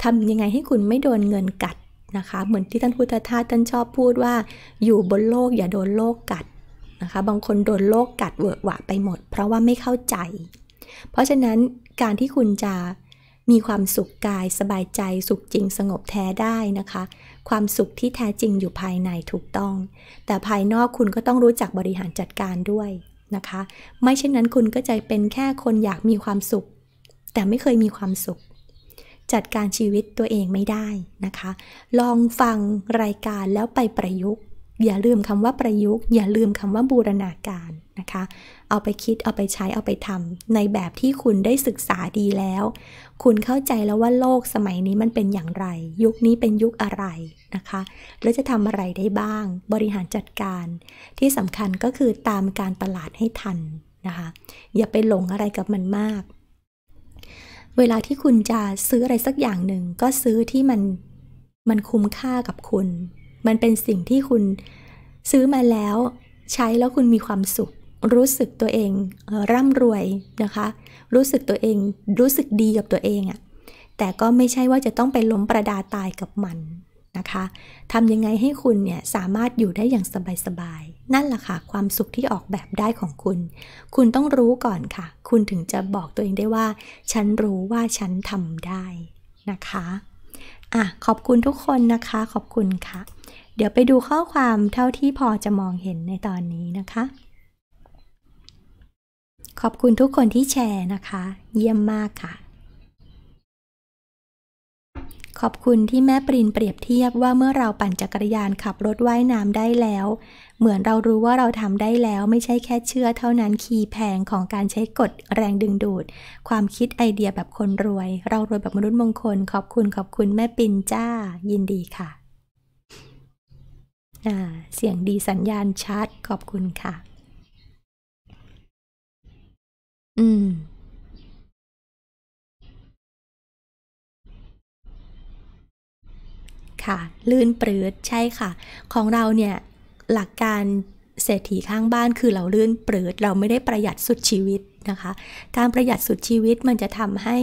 ทำยังไงให้คุณไม่โดนเงินกัดนะคะเหมือนที่ท่านพุทธทาสท่านชอบพูดว่าอยู่บนโลกอย่าโดนโลกกัดนะคะบางคนโดนโลกกัดเวอะหวะไปหมดเพราะว่าไม่เข้าใจ เพราะฉะนั้นการที่คุณจะมีความสุขกายสบายใจ สุขจริงสงบแท้ได้นะคะ ความสุขที่แท้จริงอยู่ภายในถูกต้อง แต่ภายนอกคุณก็ต้องรู้จักบริหารจัดการด้วยนะคะ ไม่เช่นนั้นคุณก็จะเป็นแค่คนอยากมีความสุข แต่ไม่เคยมีความสุขจัดการชีวิตตัวเองไม่ได้นะคะ ลองฟังรายการแล้วไปประยุกต์ อย่าลืมคำว่าประยุกต์ อย่าลืมคำว่าบูรณาการนะคะ เอาไปคิด เอาไปใช้ เอาไปทำในแบบที่คุณได้ศึกษาดีแล้ว คุณเข้าใจแล้วว่าโลกสมัยนี้มันเป็นอย่างไร ยุคนี้เป็นยุคอะไรนะคะ แล้วจะทำอะไรได้บ้างบริหารจัดการที่สำคัญก็คือตามการตลาดให้ทันนะคะอย่าไปหลงอะไรกับมันมากเวลาที่คุณจะซื้ออะไรสักอย่างหนึ่งก็ซื้อที่มันมันคุ้มค่ากับคุณ มันเป็นสิ่งที่คุณซื้อมาแล้วใช้แล้วคุณมีความสุข รู้สึกตัวเองร่ำรวยนะคะ รู้สึกตัวเองรู้สึกดีกับตัวเองอะ่ะแต่ก็ไม่ใช่ว่าจะต้องไปล้มประดาตายกับมันนะคะทำยังไงให้คุณเนี่ยสามารถอยู่ได้อย่างสบายนั่นแหละค่ะ ความสุขที่ออกแบบได้ของคุณ คุณต้องรู้ก่อนค่ะ คุณถึงจะบอกตัวเองได้ว่า ฉันรู้ว่าฉันทำได้นะคะอ่ะขอบคุณทุกคนนะคะ ขอบคุณค่ะ เดี๋ยวไปดูข้อความเท่าที่พอจะมองเห็นในตอนนี้นะคะ ขอบคุณทุกคนที่แชร์นะคะ เยี่ยมมากค่ะ ขอบคุณที่แม่ปรินเปรียบเทียบว่าเมื่อเราปั่นจักรยานขับรถว่ายน้ำได้แล้วเหมือนเรารู้ว่าเราทำได้แล้ว ไม่ใช่แค่เชื่อ เท่านั้น คีย์แพงของการใช้กฎแรงดึงดูด ความคิดไอเดียแบบคนรวย เรารวยแบบมนุษย์มงคล ขอบคุณ ขอบคุณ แม่ปินจ้า ยินดีค่ะ เสียงดีสัญญาณชัด ขอบคุณค่ะ อืม ค่ะ ลื่นปลืดใช่ค่ะ ของเราเนี่ยหลักการเศรษฐีข้างบ้านคือเราเลื่อนเปิดเราไม่ได้ประหยัดสุดชีวิตนะคะ การประหยัดสุดชีวิตมันจะทำให้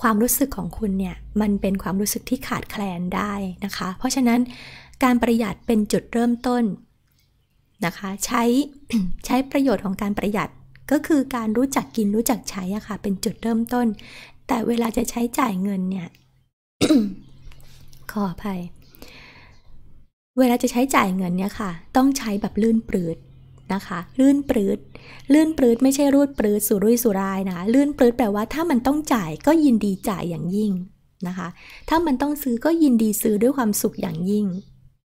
ความรู้สึกของคุณเนี่ยมันเป็นความรู้สึกที่ขาดแคลนได้นะคะ เพราะฉะนั้นการประหยัดเป็นจุดเริ่มต้นนะคะ ใช้ใช้ประโยชน์ของการประหยัดก็คือการรู้จักกินรู้จักใช้อะคะ่ะเป็นจุดเริ่มต้น แต่เวลาจะใช้จ่ายเงินเนี่ยขออภัยเวลาจะใช้จ่ายเงินเนี่ยค่ะ ต้องใช้แบบลื่นปลืดนะคะ ลื่นปลืดลื่นปลืดไม่ใช่รูดปลืดสุรุ่ยสุรายนะลื่นปลืดแปลว่าถ้ามันต้องจ่ายก็ยินดีจ่ายอย่างยิ่งนะคะ ถ้ามันต้องซื้อก็ยินดีซื้อด้วยความสุขอย่างยิ่ง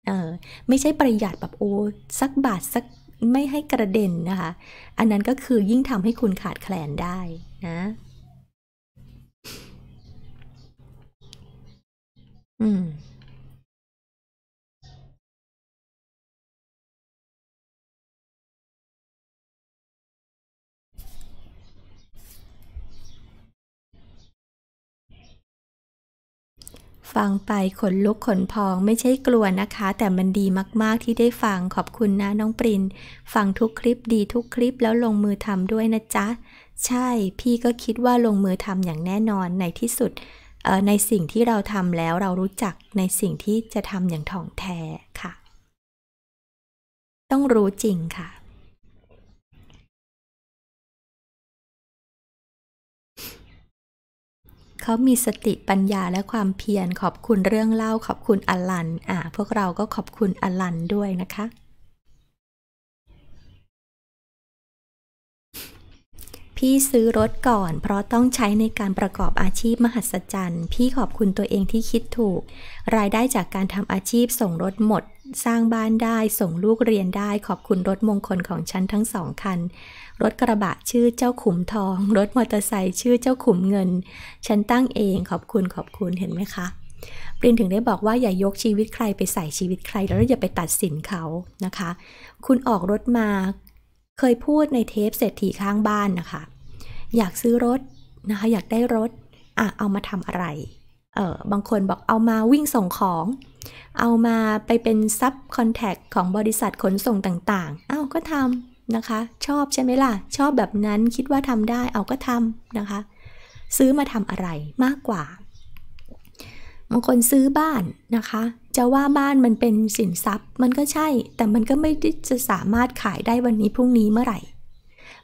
เออไม่ใช่ประหยัดแบบโอ้สักบาทสักไม่ให้กระเด็นนะคะ อันนั้นก็คือยิ่งทำให้คุณขาดแคลนได้นะอืมฟังไปขนลุกขนพอง ไม่ใช่กลัวนะคะ แต่มันดีมาก ๆ ที่ได้ฟังขอบคุณนะน้องปรินฟังทุกคลิปดีทุกคลิปแล้วลงมือทำด้วยนะจ๊ะ ใช่พี่ก็คิดว่าลงมือทำอย่างแน่นอนในที่สุดในสิ่งที่เราทำแล้วเรารู้จักในสิ่งที่จะทำอย่างถ่องแท้ค่ะ ต้องรู้จริงค่ะเขามีสติปัญญาและความเพียร ขอบคุณเรื่องเล่าขอบคุณอลัน อ่าพวกเราก็ขอบคุณอลันด้วยนะคะ พี่ซื้อรถก่อนเพราะต้องใช้ในการประกอบอาชีพมหัศจรรย์ พี่ขอบคุณตัวเองที่คิดถูก รายได้จากการทำอาชีพส่งรถหมด สร้างบ้านได้ส่งลูกเรียนได้ขอบคุณรถมงคลของฉันทั้งสองคันรถกระบะชื่อเจ้าขุมทอง รถมอเตอร์ไซค์ชื่อเจ้าขุมเงิน ฉันตั้งเอง ขอบคุณ ขอบคุณ เห็นไหมคะ ปรินถึงได้บอกว่าอย่ายกชีวิตใครไปใส่ชีวิตใครแล้วอย่าไปตัดสินเขานะคะ คุณออกรถมา เคยพูดในเทปเศรษฐีข้างบ้านนะคะ อยากซื้อรถนะคะ อยากได้รถ อ่ะ เอามาทำอะไร เออบางคนบอกเอามาวิ่งส่งของ เอามาไปเป็นซับคอนแทคของบริษัทขนส่งต่างๆอ้าวก็ทำนะคะ ชอบใช่ไหมล่ะ ชอบแบบนั้นคิดว่าทำได้เอาก็ทำนะคะ ซื้อมาทำอะไรมากกว่าบางคนซื้อบ้านนะคะจะว่าบ้านมันเป็นสินทรัพย์ มันก็ใช่แต่มันก็ไม่ได้จะสามารถขายได้วันนี้พรุ่งนี้เมื่อไหร่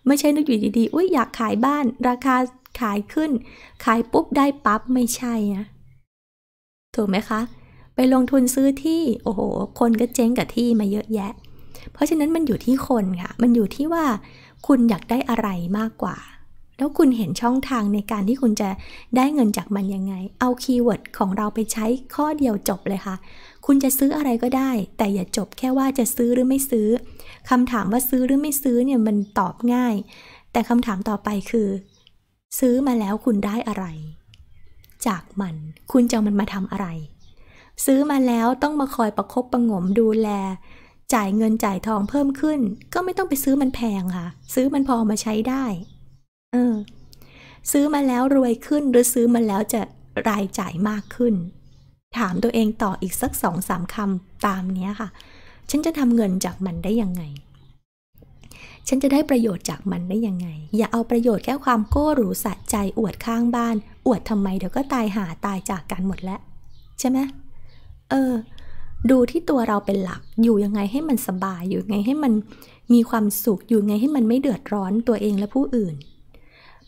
ไม่ใช่นึกอยู่ดีๆอุ้ยอยากขายบ้านราคาขายขึ้น ขายปุ๊บได้ปั๊บไม่ใช่นะถูกไหมคะ ไปลงทุนซื้อที่โอ้โหคนก็เจ๊งกับที่มาเยอะแยะเพราะฉะนั้นมันอยู่ที่คนค่ะ มันอยู่ที่ว่า คุณอยากได้อะไรมากกว่า แล้วคุณเห็นช่องทางในการที่คุณจะได้เงินจากมันยังไง เอาคีย์เวิร์ดของเราไปใช้ข้อเดียวจบเลยค่ะ คุณจะซื้ออะไรก็ได้ แต่อย่าจบแค่ว่าจะซื้อหรือไม่ซื้อคำถามว่าซื้อหรือไม่ซื้อเนี่ยมันตอบง่าย แต่คำถามต่อไปคือ ซื้อมาแล้วคุณได้อะไร จากมัน คุณจะมันมาทำอะไร ซื้อมาแล้วต้องมาคอยประครบประงมดูแลจ่ายเงินจ่ายทองเพิ่มขึ้น ก็ไม่ต้องไปซื้อมันแพงค่ะ ซื้อมันพอมาใช้ได้ เออ ซื้อมาแล้วรวยขึ้น หรือซื้อมาแล้วจะรายจ่ายมากขึ้น ถามตัวเองต่ออีกสักสองสามคำตามนี้ค่ะ ฉันจะทำเงินจากมันได้ยังไง ฉันจะได้ประโยชน์จากมันได้ยังไง อย่าเอาประโยชน์แก้ความโก้หรูสะใจอวดข้างบ้าน อวดทำไมเดี๋ยวก็ตายหาตายจากกันหมดแล้วใช่ไหมเออดูที่ตัวเราเป็นหลักอยู่ยังไงให้มันสบายอยู่ยังไงให้มันมีความสุข อยู่ยังไงให้มันไม่เดือดร้อนตัวเองและผู้อื่น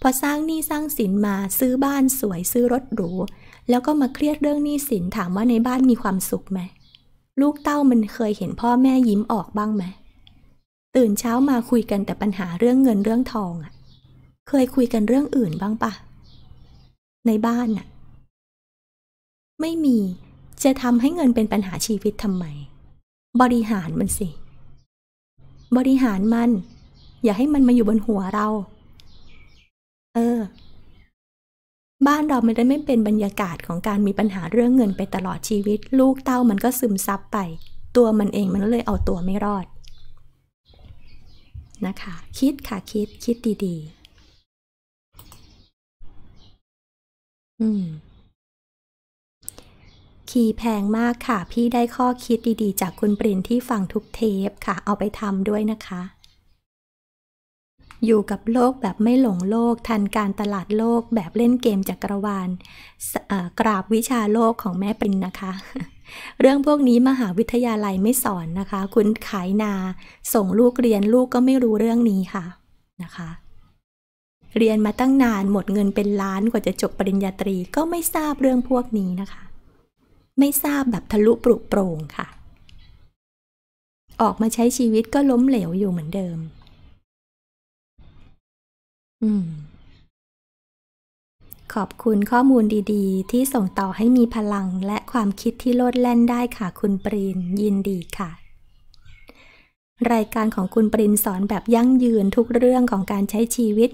พอสร้างหนี้สร้างสินมาซื้อบ้านสวยซื้อรถหรู แล้วก็มาเครียดเรื่องหนี้สินถามว่าในบ้านมีความสุขไหม ลูกเต้ามันเคยเห็นพ่อแม่ยิ้มออกบ้างไหม ตื่นเช้ามาคุยกันแต่ปัญหาเรื่องเงินเรื่องทองอะ เคยคุยกันเรื่องอื่นบ้างปะ ในบ้านน่ะ ไม่มีจะทำให้เงินเป็นปัญหาชีวิตทำไม บริหารมันสิ บริหารมัน อย่าให้มันมาอยู่บนหัวเรา เออ บ้านเราไม่ได้ไม่เป็นบรรยากาศของการมีปัญหาเรื่องเงินไปตลอดชีวิต ลูกเต้ามันก็ซึมซับไป ตัวมันเองมันเลยเอาตัวไม่รอด นะคะ คิดค่ะ คิด คิดดีๆ อืมคีย์แพงมากค่ะ พี่ได้ข้อคิดดีๆ จากคุณปรินที่ฟังทุกเทปค่ะ เอาไปทำด้วยนะคะ อยู่กับโลกแบบไม่หลงโลก ทันการตลาดโลกแบบเล่นเกมจักรวาล กราบวิชาโลกของแม่ปรินนะคะ เรื่องพวกนี้มหาวิทยาลัยไม่สอนนะคะ คุณขายนา ส่งลูกเรียนลูกก็ไม่รู้เรื่องนี้ค่ะ นะคะ เรียนมาตั้งนานหมดเงินเป็นล้านกว่าจะจบปริญญาตรีก็ไม่ทราบเรื่องพวกนี้นะคะไม่ทราบแบบทะลุปลุกโปร่งค่ะ ออกมาใช้ชีวิตก็ล้มเหลวอยู่เหมือนเดิมอืมขอบคุณข้อมูลดี ๆ ที่ส่งต่อให้มีพลังและความคิดที่โลดแล่นได้ค่ะคุณปรินยินดีค่ะ รายการของคุณปรินสอนแบบยั่งยืนทุกเรื่องของการใช้ชีวิต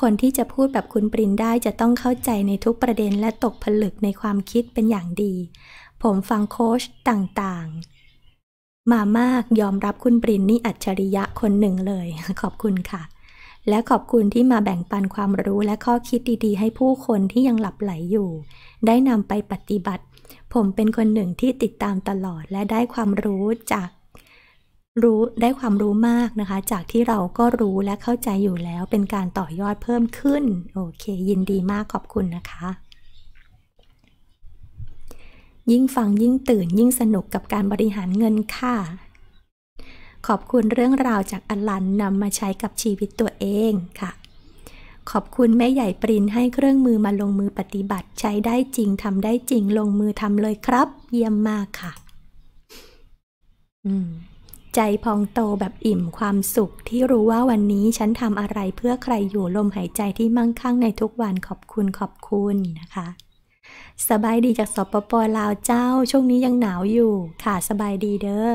คนที่จะพูดแบบคุณปรินได้จะต้องเข้าใจในทุกประเด็นและตกผลึกในความคิดเป็นอย่างดีผมฟังโค้ชต่างๆ มามากยอมรับคุณปรินนี่อัจฉริยะคนหนึ่งเลยขอบคุณค่ะ และขอบคุณที่มาแบ่งปันความรู้และข้อคิดดีๆ ให้ผู้คนที่ยังหลับไหลอยู่ ได้นำไปปฏิบัติ ผมเป็นคนหนึ่งที่ติดตามตลอด และได้ความรู้จากรู้ได้ความรู้มากนะคะ จากที่เราก็รู้และเข้าใจอยู่แล้วเป็นการต่อยอดเพิ่มขึ้น โอเค ยินดีมากขอบคุณนะคะยิ่งฟังยิ่งตื่นยิ่งสนุกกับการบริหารเงินค่ะ ขอบคุณเรื่องราวจากอลันนำมาใช้กับชีวิตตัวเองค่ะ ขอบคุณแม่ใหญ่ปรินให้เครื่องมือมาลงมือปฏิบัติ ใช้ได้จริงทำได้จริงลงมือทำเลยครับ เยี่ยมมากค่ะ ใจพองโตแบบอิ่มความสุขที่รู้ว่าวันนี้ฉันทำอะไรเพื่อใครอยู่ ลมหายใจที่มั่งคั่งในทุกวันขอบคุณขอบคุณนะคะสบายดีจากสปปลาวเจ้า ช่วงนี้ยังหนาวอยู่ค่ะ สบายดีเด้อ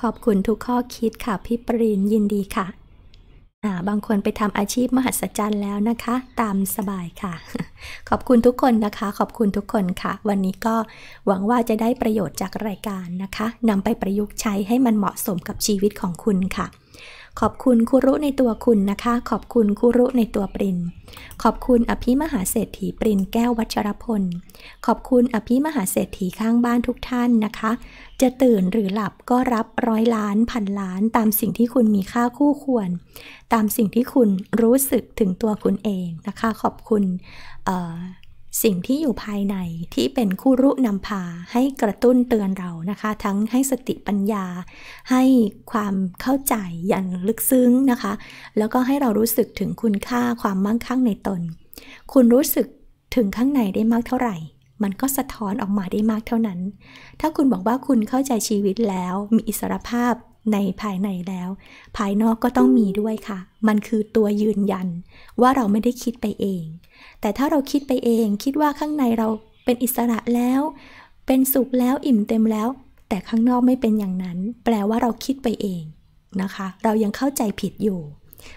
ขอบคุณทุกข้อคิดค่ะ พี่ปรินยินดีค่ะะบางคนไปทำอาชีพมหัศจรรย์แล้วนะคะ ตามสบายค่ะ ขอบคุณทุกคนนะคะ ขอบคุณทุกคนค่ะ วันนี้ก็หวังว่าจะได้ประโยชน์จากรายการนะคะนำไปประยุกต์ใช้ให้มันเหมาะสมกับชีวิตของคุณค่ะขอบคุณคุรุในตัวคุณนะคะขอบคุณคุรุในตัวปรินขอบคุณอภิมหาเศรษฐีปรินแก้ววัชรพล ขอบคุณอภิมหาเศรษฐีข้างบ้านทุกท่านนะคะ จะตื่นหรือหลับก็รับร้อยล้านพันล้านตามสิ่งที่คุณมีค่าคู่ควร ตามสิ่งที่คุณรู้สึกถึงตัวคุณเองนะคะขอบคุณสิ่งที่อยู่ภายในที่เป็นคู่รุนำพาให้กระตุ้นเตือนเรานะคะ ทั้งให้สติปัญญา ให้ความเข้าใจอย่างลึกซึ้งนะคะ แล้วก็ให้เรารู้สึกถึงคุณค่าความมั่งคั่งในตน คุณรู้สึกถึงข้างในได้มากเท่าไหร่ มันก็สะท้อนออกมาได้มากเท่านั้น ถ้าคุณบอกว่าคุณเข้าใจชีวิตแล้วมีอิสรภาพในภายในแล้ว ภายนอกก็ต้องมีด้วยค่ะ มันคือตัวยืนยันว่าเราไม่ได้คิดไปเอง แต่ถ้าเราคิดไปเองคิดว่าข้างในเราเป็นอิสระแล้ว เป็นสุขแล้วอิ่มเต็มแล้ว แต่ข้างนอกไม่เป็นอย่างนั้น แปลว่าเราคิดไปเองนะคะ เรายังเข้าใจผิดอยู่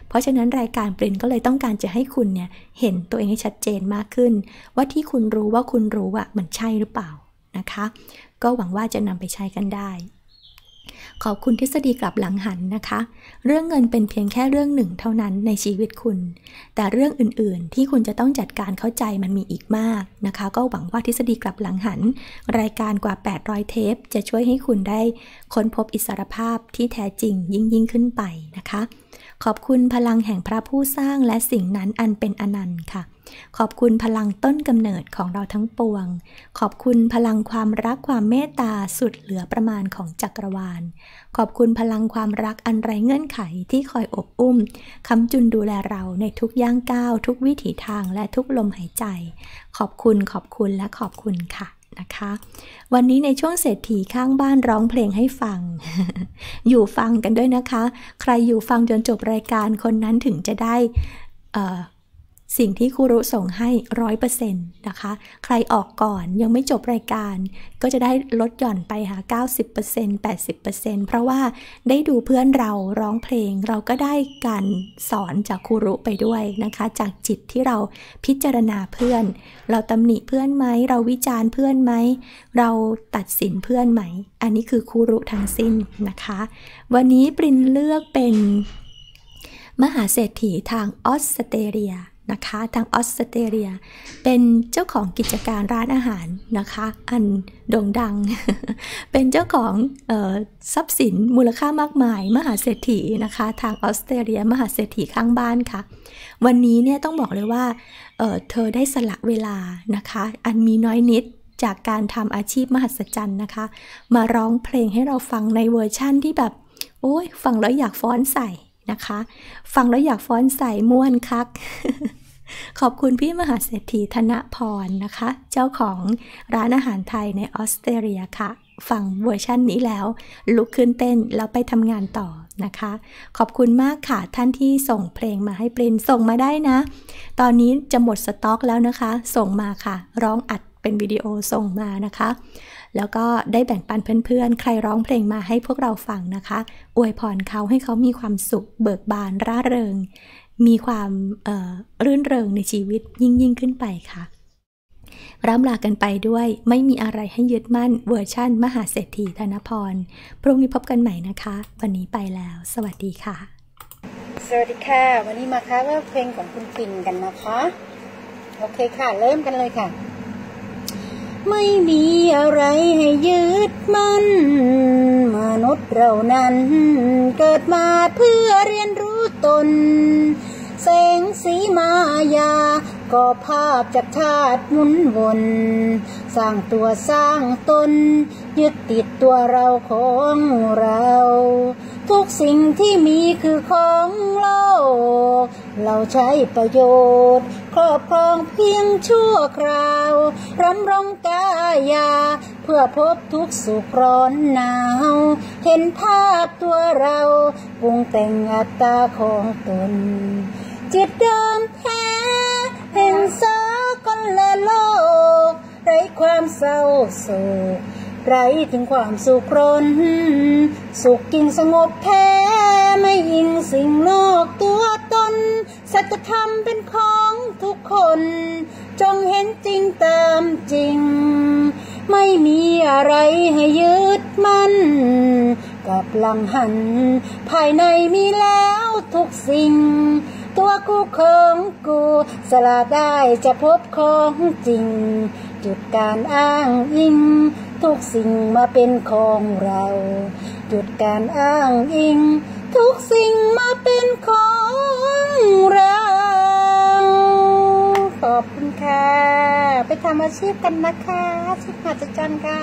เพราะฉะนั้นรายการเปรนก็เลยต้องการจะให้คุณเนี่ยเห็นตัวเองให้ชัดเจนมากขึ้น ว่าที่คุณรู้ว่าคุณรู้อะมันใช่หรือเปล่านะคะ ก็หวังว่าจะนำไปใช้กันได้ขอบคุณทฤษฎีกลับหลังหันนะคะ เรื่องเงินเป็นเพียงแค่เรื่องหนึ่งเท่านั้นในชีวิตคุณ แต่เรื่องอื่น ๆ ที่คุณจะต้องจัดการเข้าใจมันมีอีกมากนะคะ ก็หวังว่าทฤษฎีกลับหลังหัน รายการกว่า 800 เทปจะช่วยให้คุณได้ค้นพบอิสรภาพที่แท้จริงยิ่งยิ่งขึ้นไปนะคะ ขอบคุณพลังแห่งพระผู้สร้างและสิ่งนั้นอันเป็นอนันต์ค่ะขอบคุณพลังต้นกำเนิดของเราทั้งปวง ขอบคุณพลังความรักความเมตตาสุดเหลือประมาณของจักรวาล ขอบคุณพลังความรักอันไร้เงื่อนไขที่คอยอบอุ้มคำจุนดูแลเราในทุกย่างก้าว ทุกวิถีทางและทุกลมหายใจ ขอบคุณขอบคุณและขอบคุณค่ะนะคะ วันนี้ในช่วงเศรษฐีข้างบ้านร้องเพลงให้ฟัง อยู่ฟังกันด้วยนะคะ ใครอยู่ฟังจนจบรายการคนนั้นถึงจะได้สิ่งที่ครูรุส่งให้ร้อยเปอร์เซ็นต์นะคะ ใครออกก่อนยังไม่จบรายการ ก็จะได้ลดหย่อนไปค่ะ90% 80%เพราะว่าได้ดูเพื่อนเราร้องเพลงเราก็ได้การสอนจากครูรุไปด้วยนะคะ จากจิตที่เราพิจารณาเพื่อน เราตำหนิเพื่อนไหมเราวิจารณ์เพื่อนไหมเราตัดสินเพื่อนไหมอันนี้คือครูรุทั้งสิ้นนะคะ วันนี้ปรินเลือกเป็น มหาเศรษฐีทางออสเตรเลียนะคะทางออสเตรเลีย เป็นเจ้าของกิจการร้านอาหารนะคะอันโด่งดัง เป็นเจ้าของออทรัพย์สินมูลค่ามากมาย มหาเศรษฐีนะคะทางออสเตรเลียมหาเศรษฐีข้างบ้านค่ะ วันนี้เนี่ยต้องบอกเลยว่าเเธอได้สละเวลานะคะอันมีน้อยนิดจากการทำอาชีพมหัศจรรย์นะคะ มาร้องเพลงให้เราฟังในเวอร์ชั่นที่แบบ โอ้ยฟังแล้วอยากฟ้อนใส่นะคะ ฟัง แล้ว อยากฟ้อนใส่ม่วนคักขอบคุณพี่มหาเศรษฐีธนพรนะคะ เจ้าของร้านอาหารไทยในออสเตรเลียค่ะ ฟังเวอร์ชั่นนี้แล้ว ลุกขึ้นเต้นแล้วไปทำงานต่อนะคะ ขอบคุณมากค่ะท่านที่ส่งเพลงมาให้ปรินส่งมาได้นะ ตอนนี้จะหมดสต็อกแล้วนะคะ ส่งมาค่ะ ร้องอัดเป็นวิดีโอส่งมานะคะแล้วก็ได้แบ่งปันเพื่อนๆ ใครร้องเพลงมาให้พวกเราฟังนะคะ อวยพรเขาให้เขามีความสุขเบิกบานร่าเริง มีความรื่นเริงในชีวิตยิ่งยิ่งขึ้นไปค่ะร่ำลากันไปด้วยไม่มีอะไรให้ยึดมั่น เวอร์ชั่นมหาเศรษฐีธนพร พรุ่งนี้พบกันใหม่นะคะ วันนี้ไปแล้ว สวัสดีค่ะ สวัสดีค่ะ วันนี้มาคัฟเพลงของคุณปิ่นกันนะคะโอเคค่ะเริ่มกันเลยค่ะไม่มีอะไรให้ยึดมัน่นมนุษย์เรานั้นเกิดมาเพื่อเรียนรู้ตน แสงสีมายาก็ภาพจากธาตุหมุนวนสร้างตัวสร้างตนยึดติดตัวเราของเราทุกสิ่งที่มีคือของโลก เราใช้ประโยชน์ ครอบครองเพียงชั่วคราว รำรงกายา เพื่อพบทุกสุขร้อนหนาว เห็นภาพตัวเราปรุงแต่งอัตตาของตน จิตเดิมแท้ เห็นสากลละโลกไร้ความเศร้าโศกไรถึงความสุขรน สุขกิ่งสงบแท้ ไม่ยิงสิ่งโลกตัวตน สัจธรรมเป็นของทุกคน จงเห็นจริง ตามจริง ไม่มีอะไรให้ยึดมัน่นกับลังหัน ภายในมีแล้วทุกสิ่ง ตัวกูของกู สละได้จะพบของจริงจุดการอ้างอิงทุกสิ่งมาเป็นของเรา จุดการอ้างอิง ทุกสิ่งมาเป็นของเรา ขอบคุณค่ะ ไปทำอาชีพกันนะคะสุขหาพจรรั์ค่ะ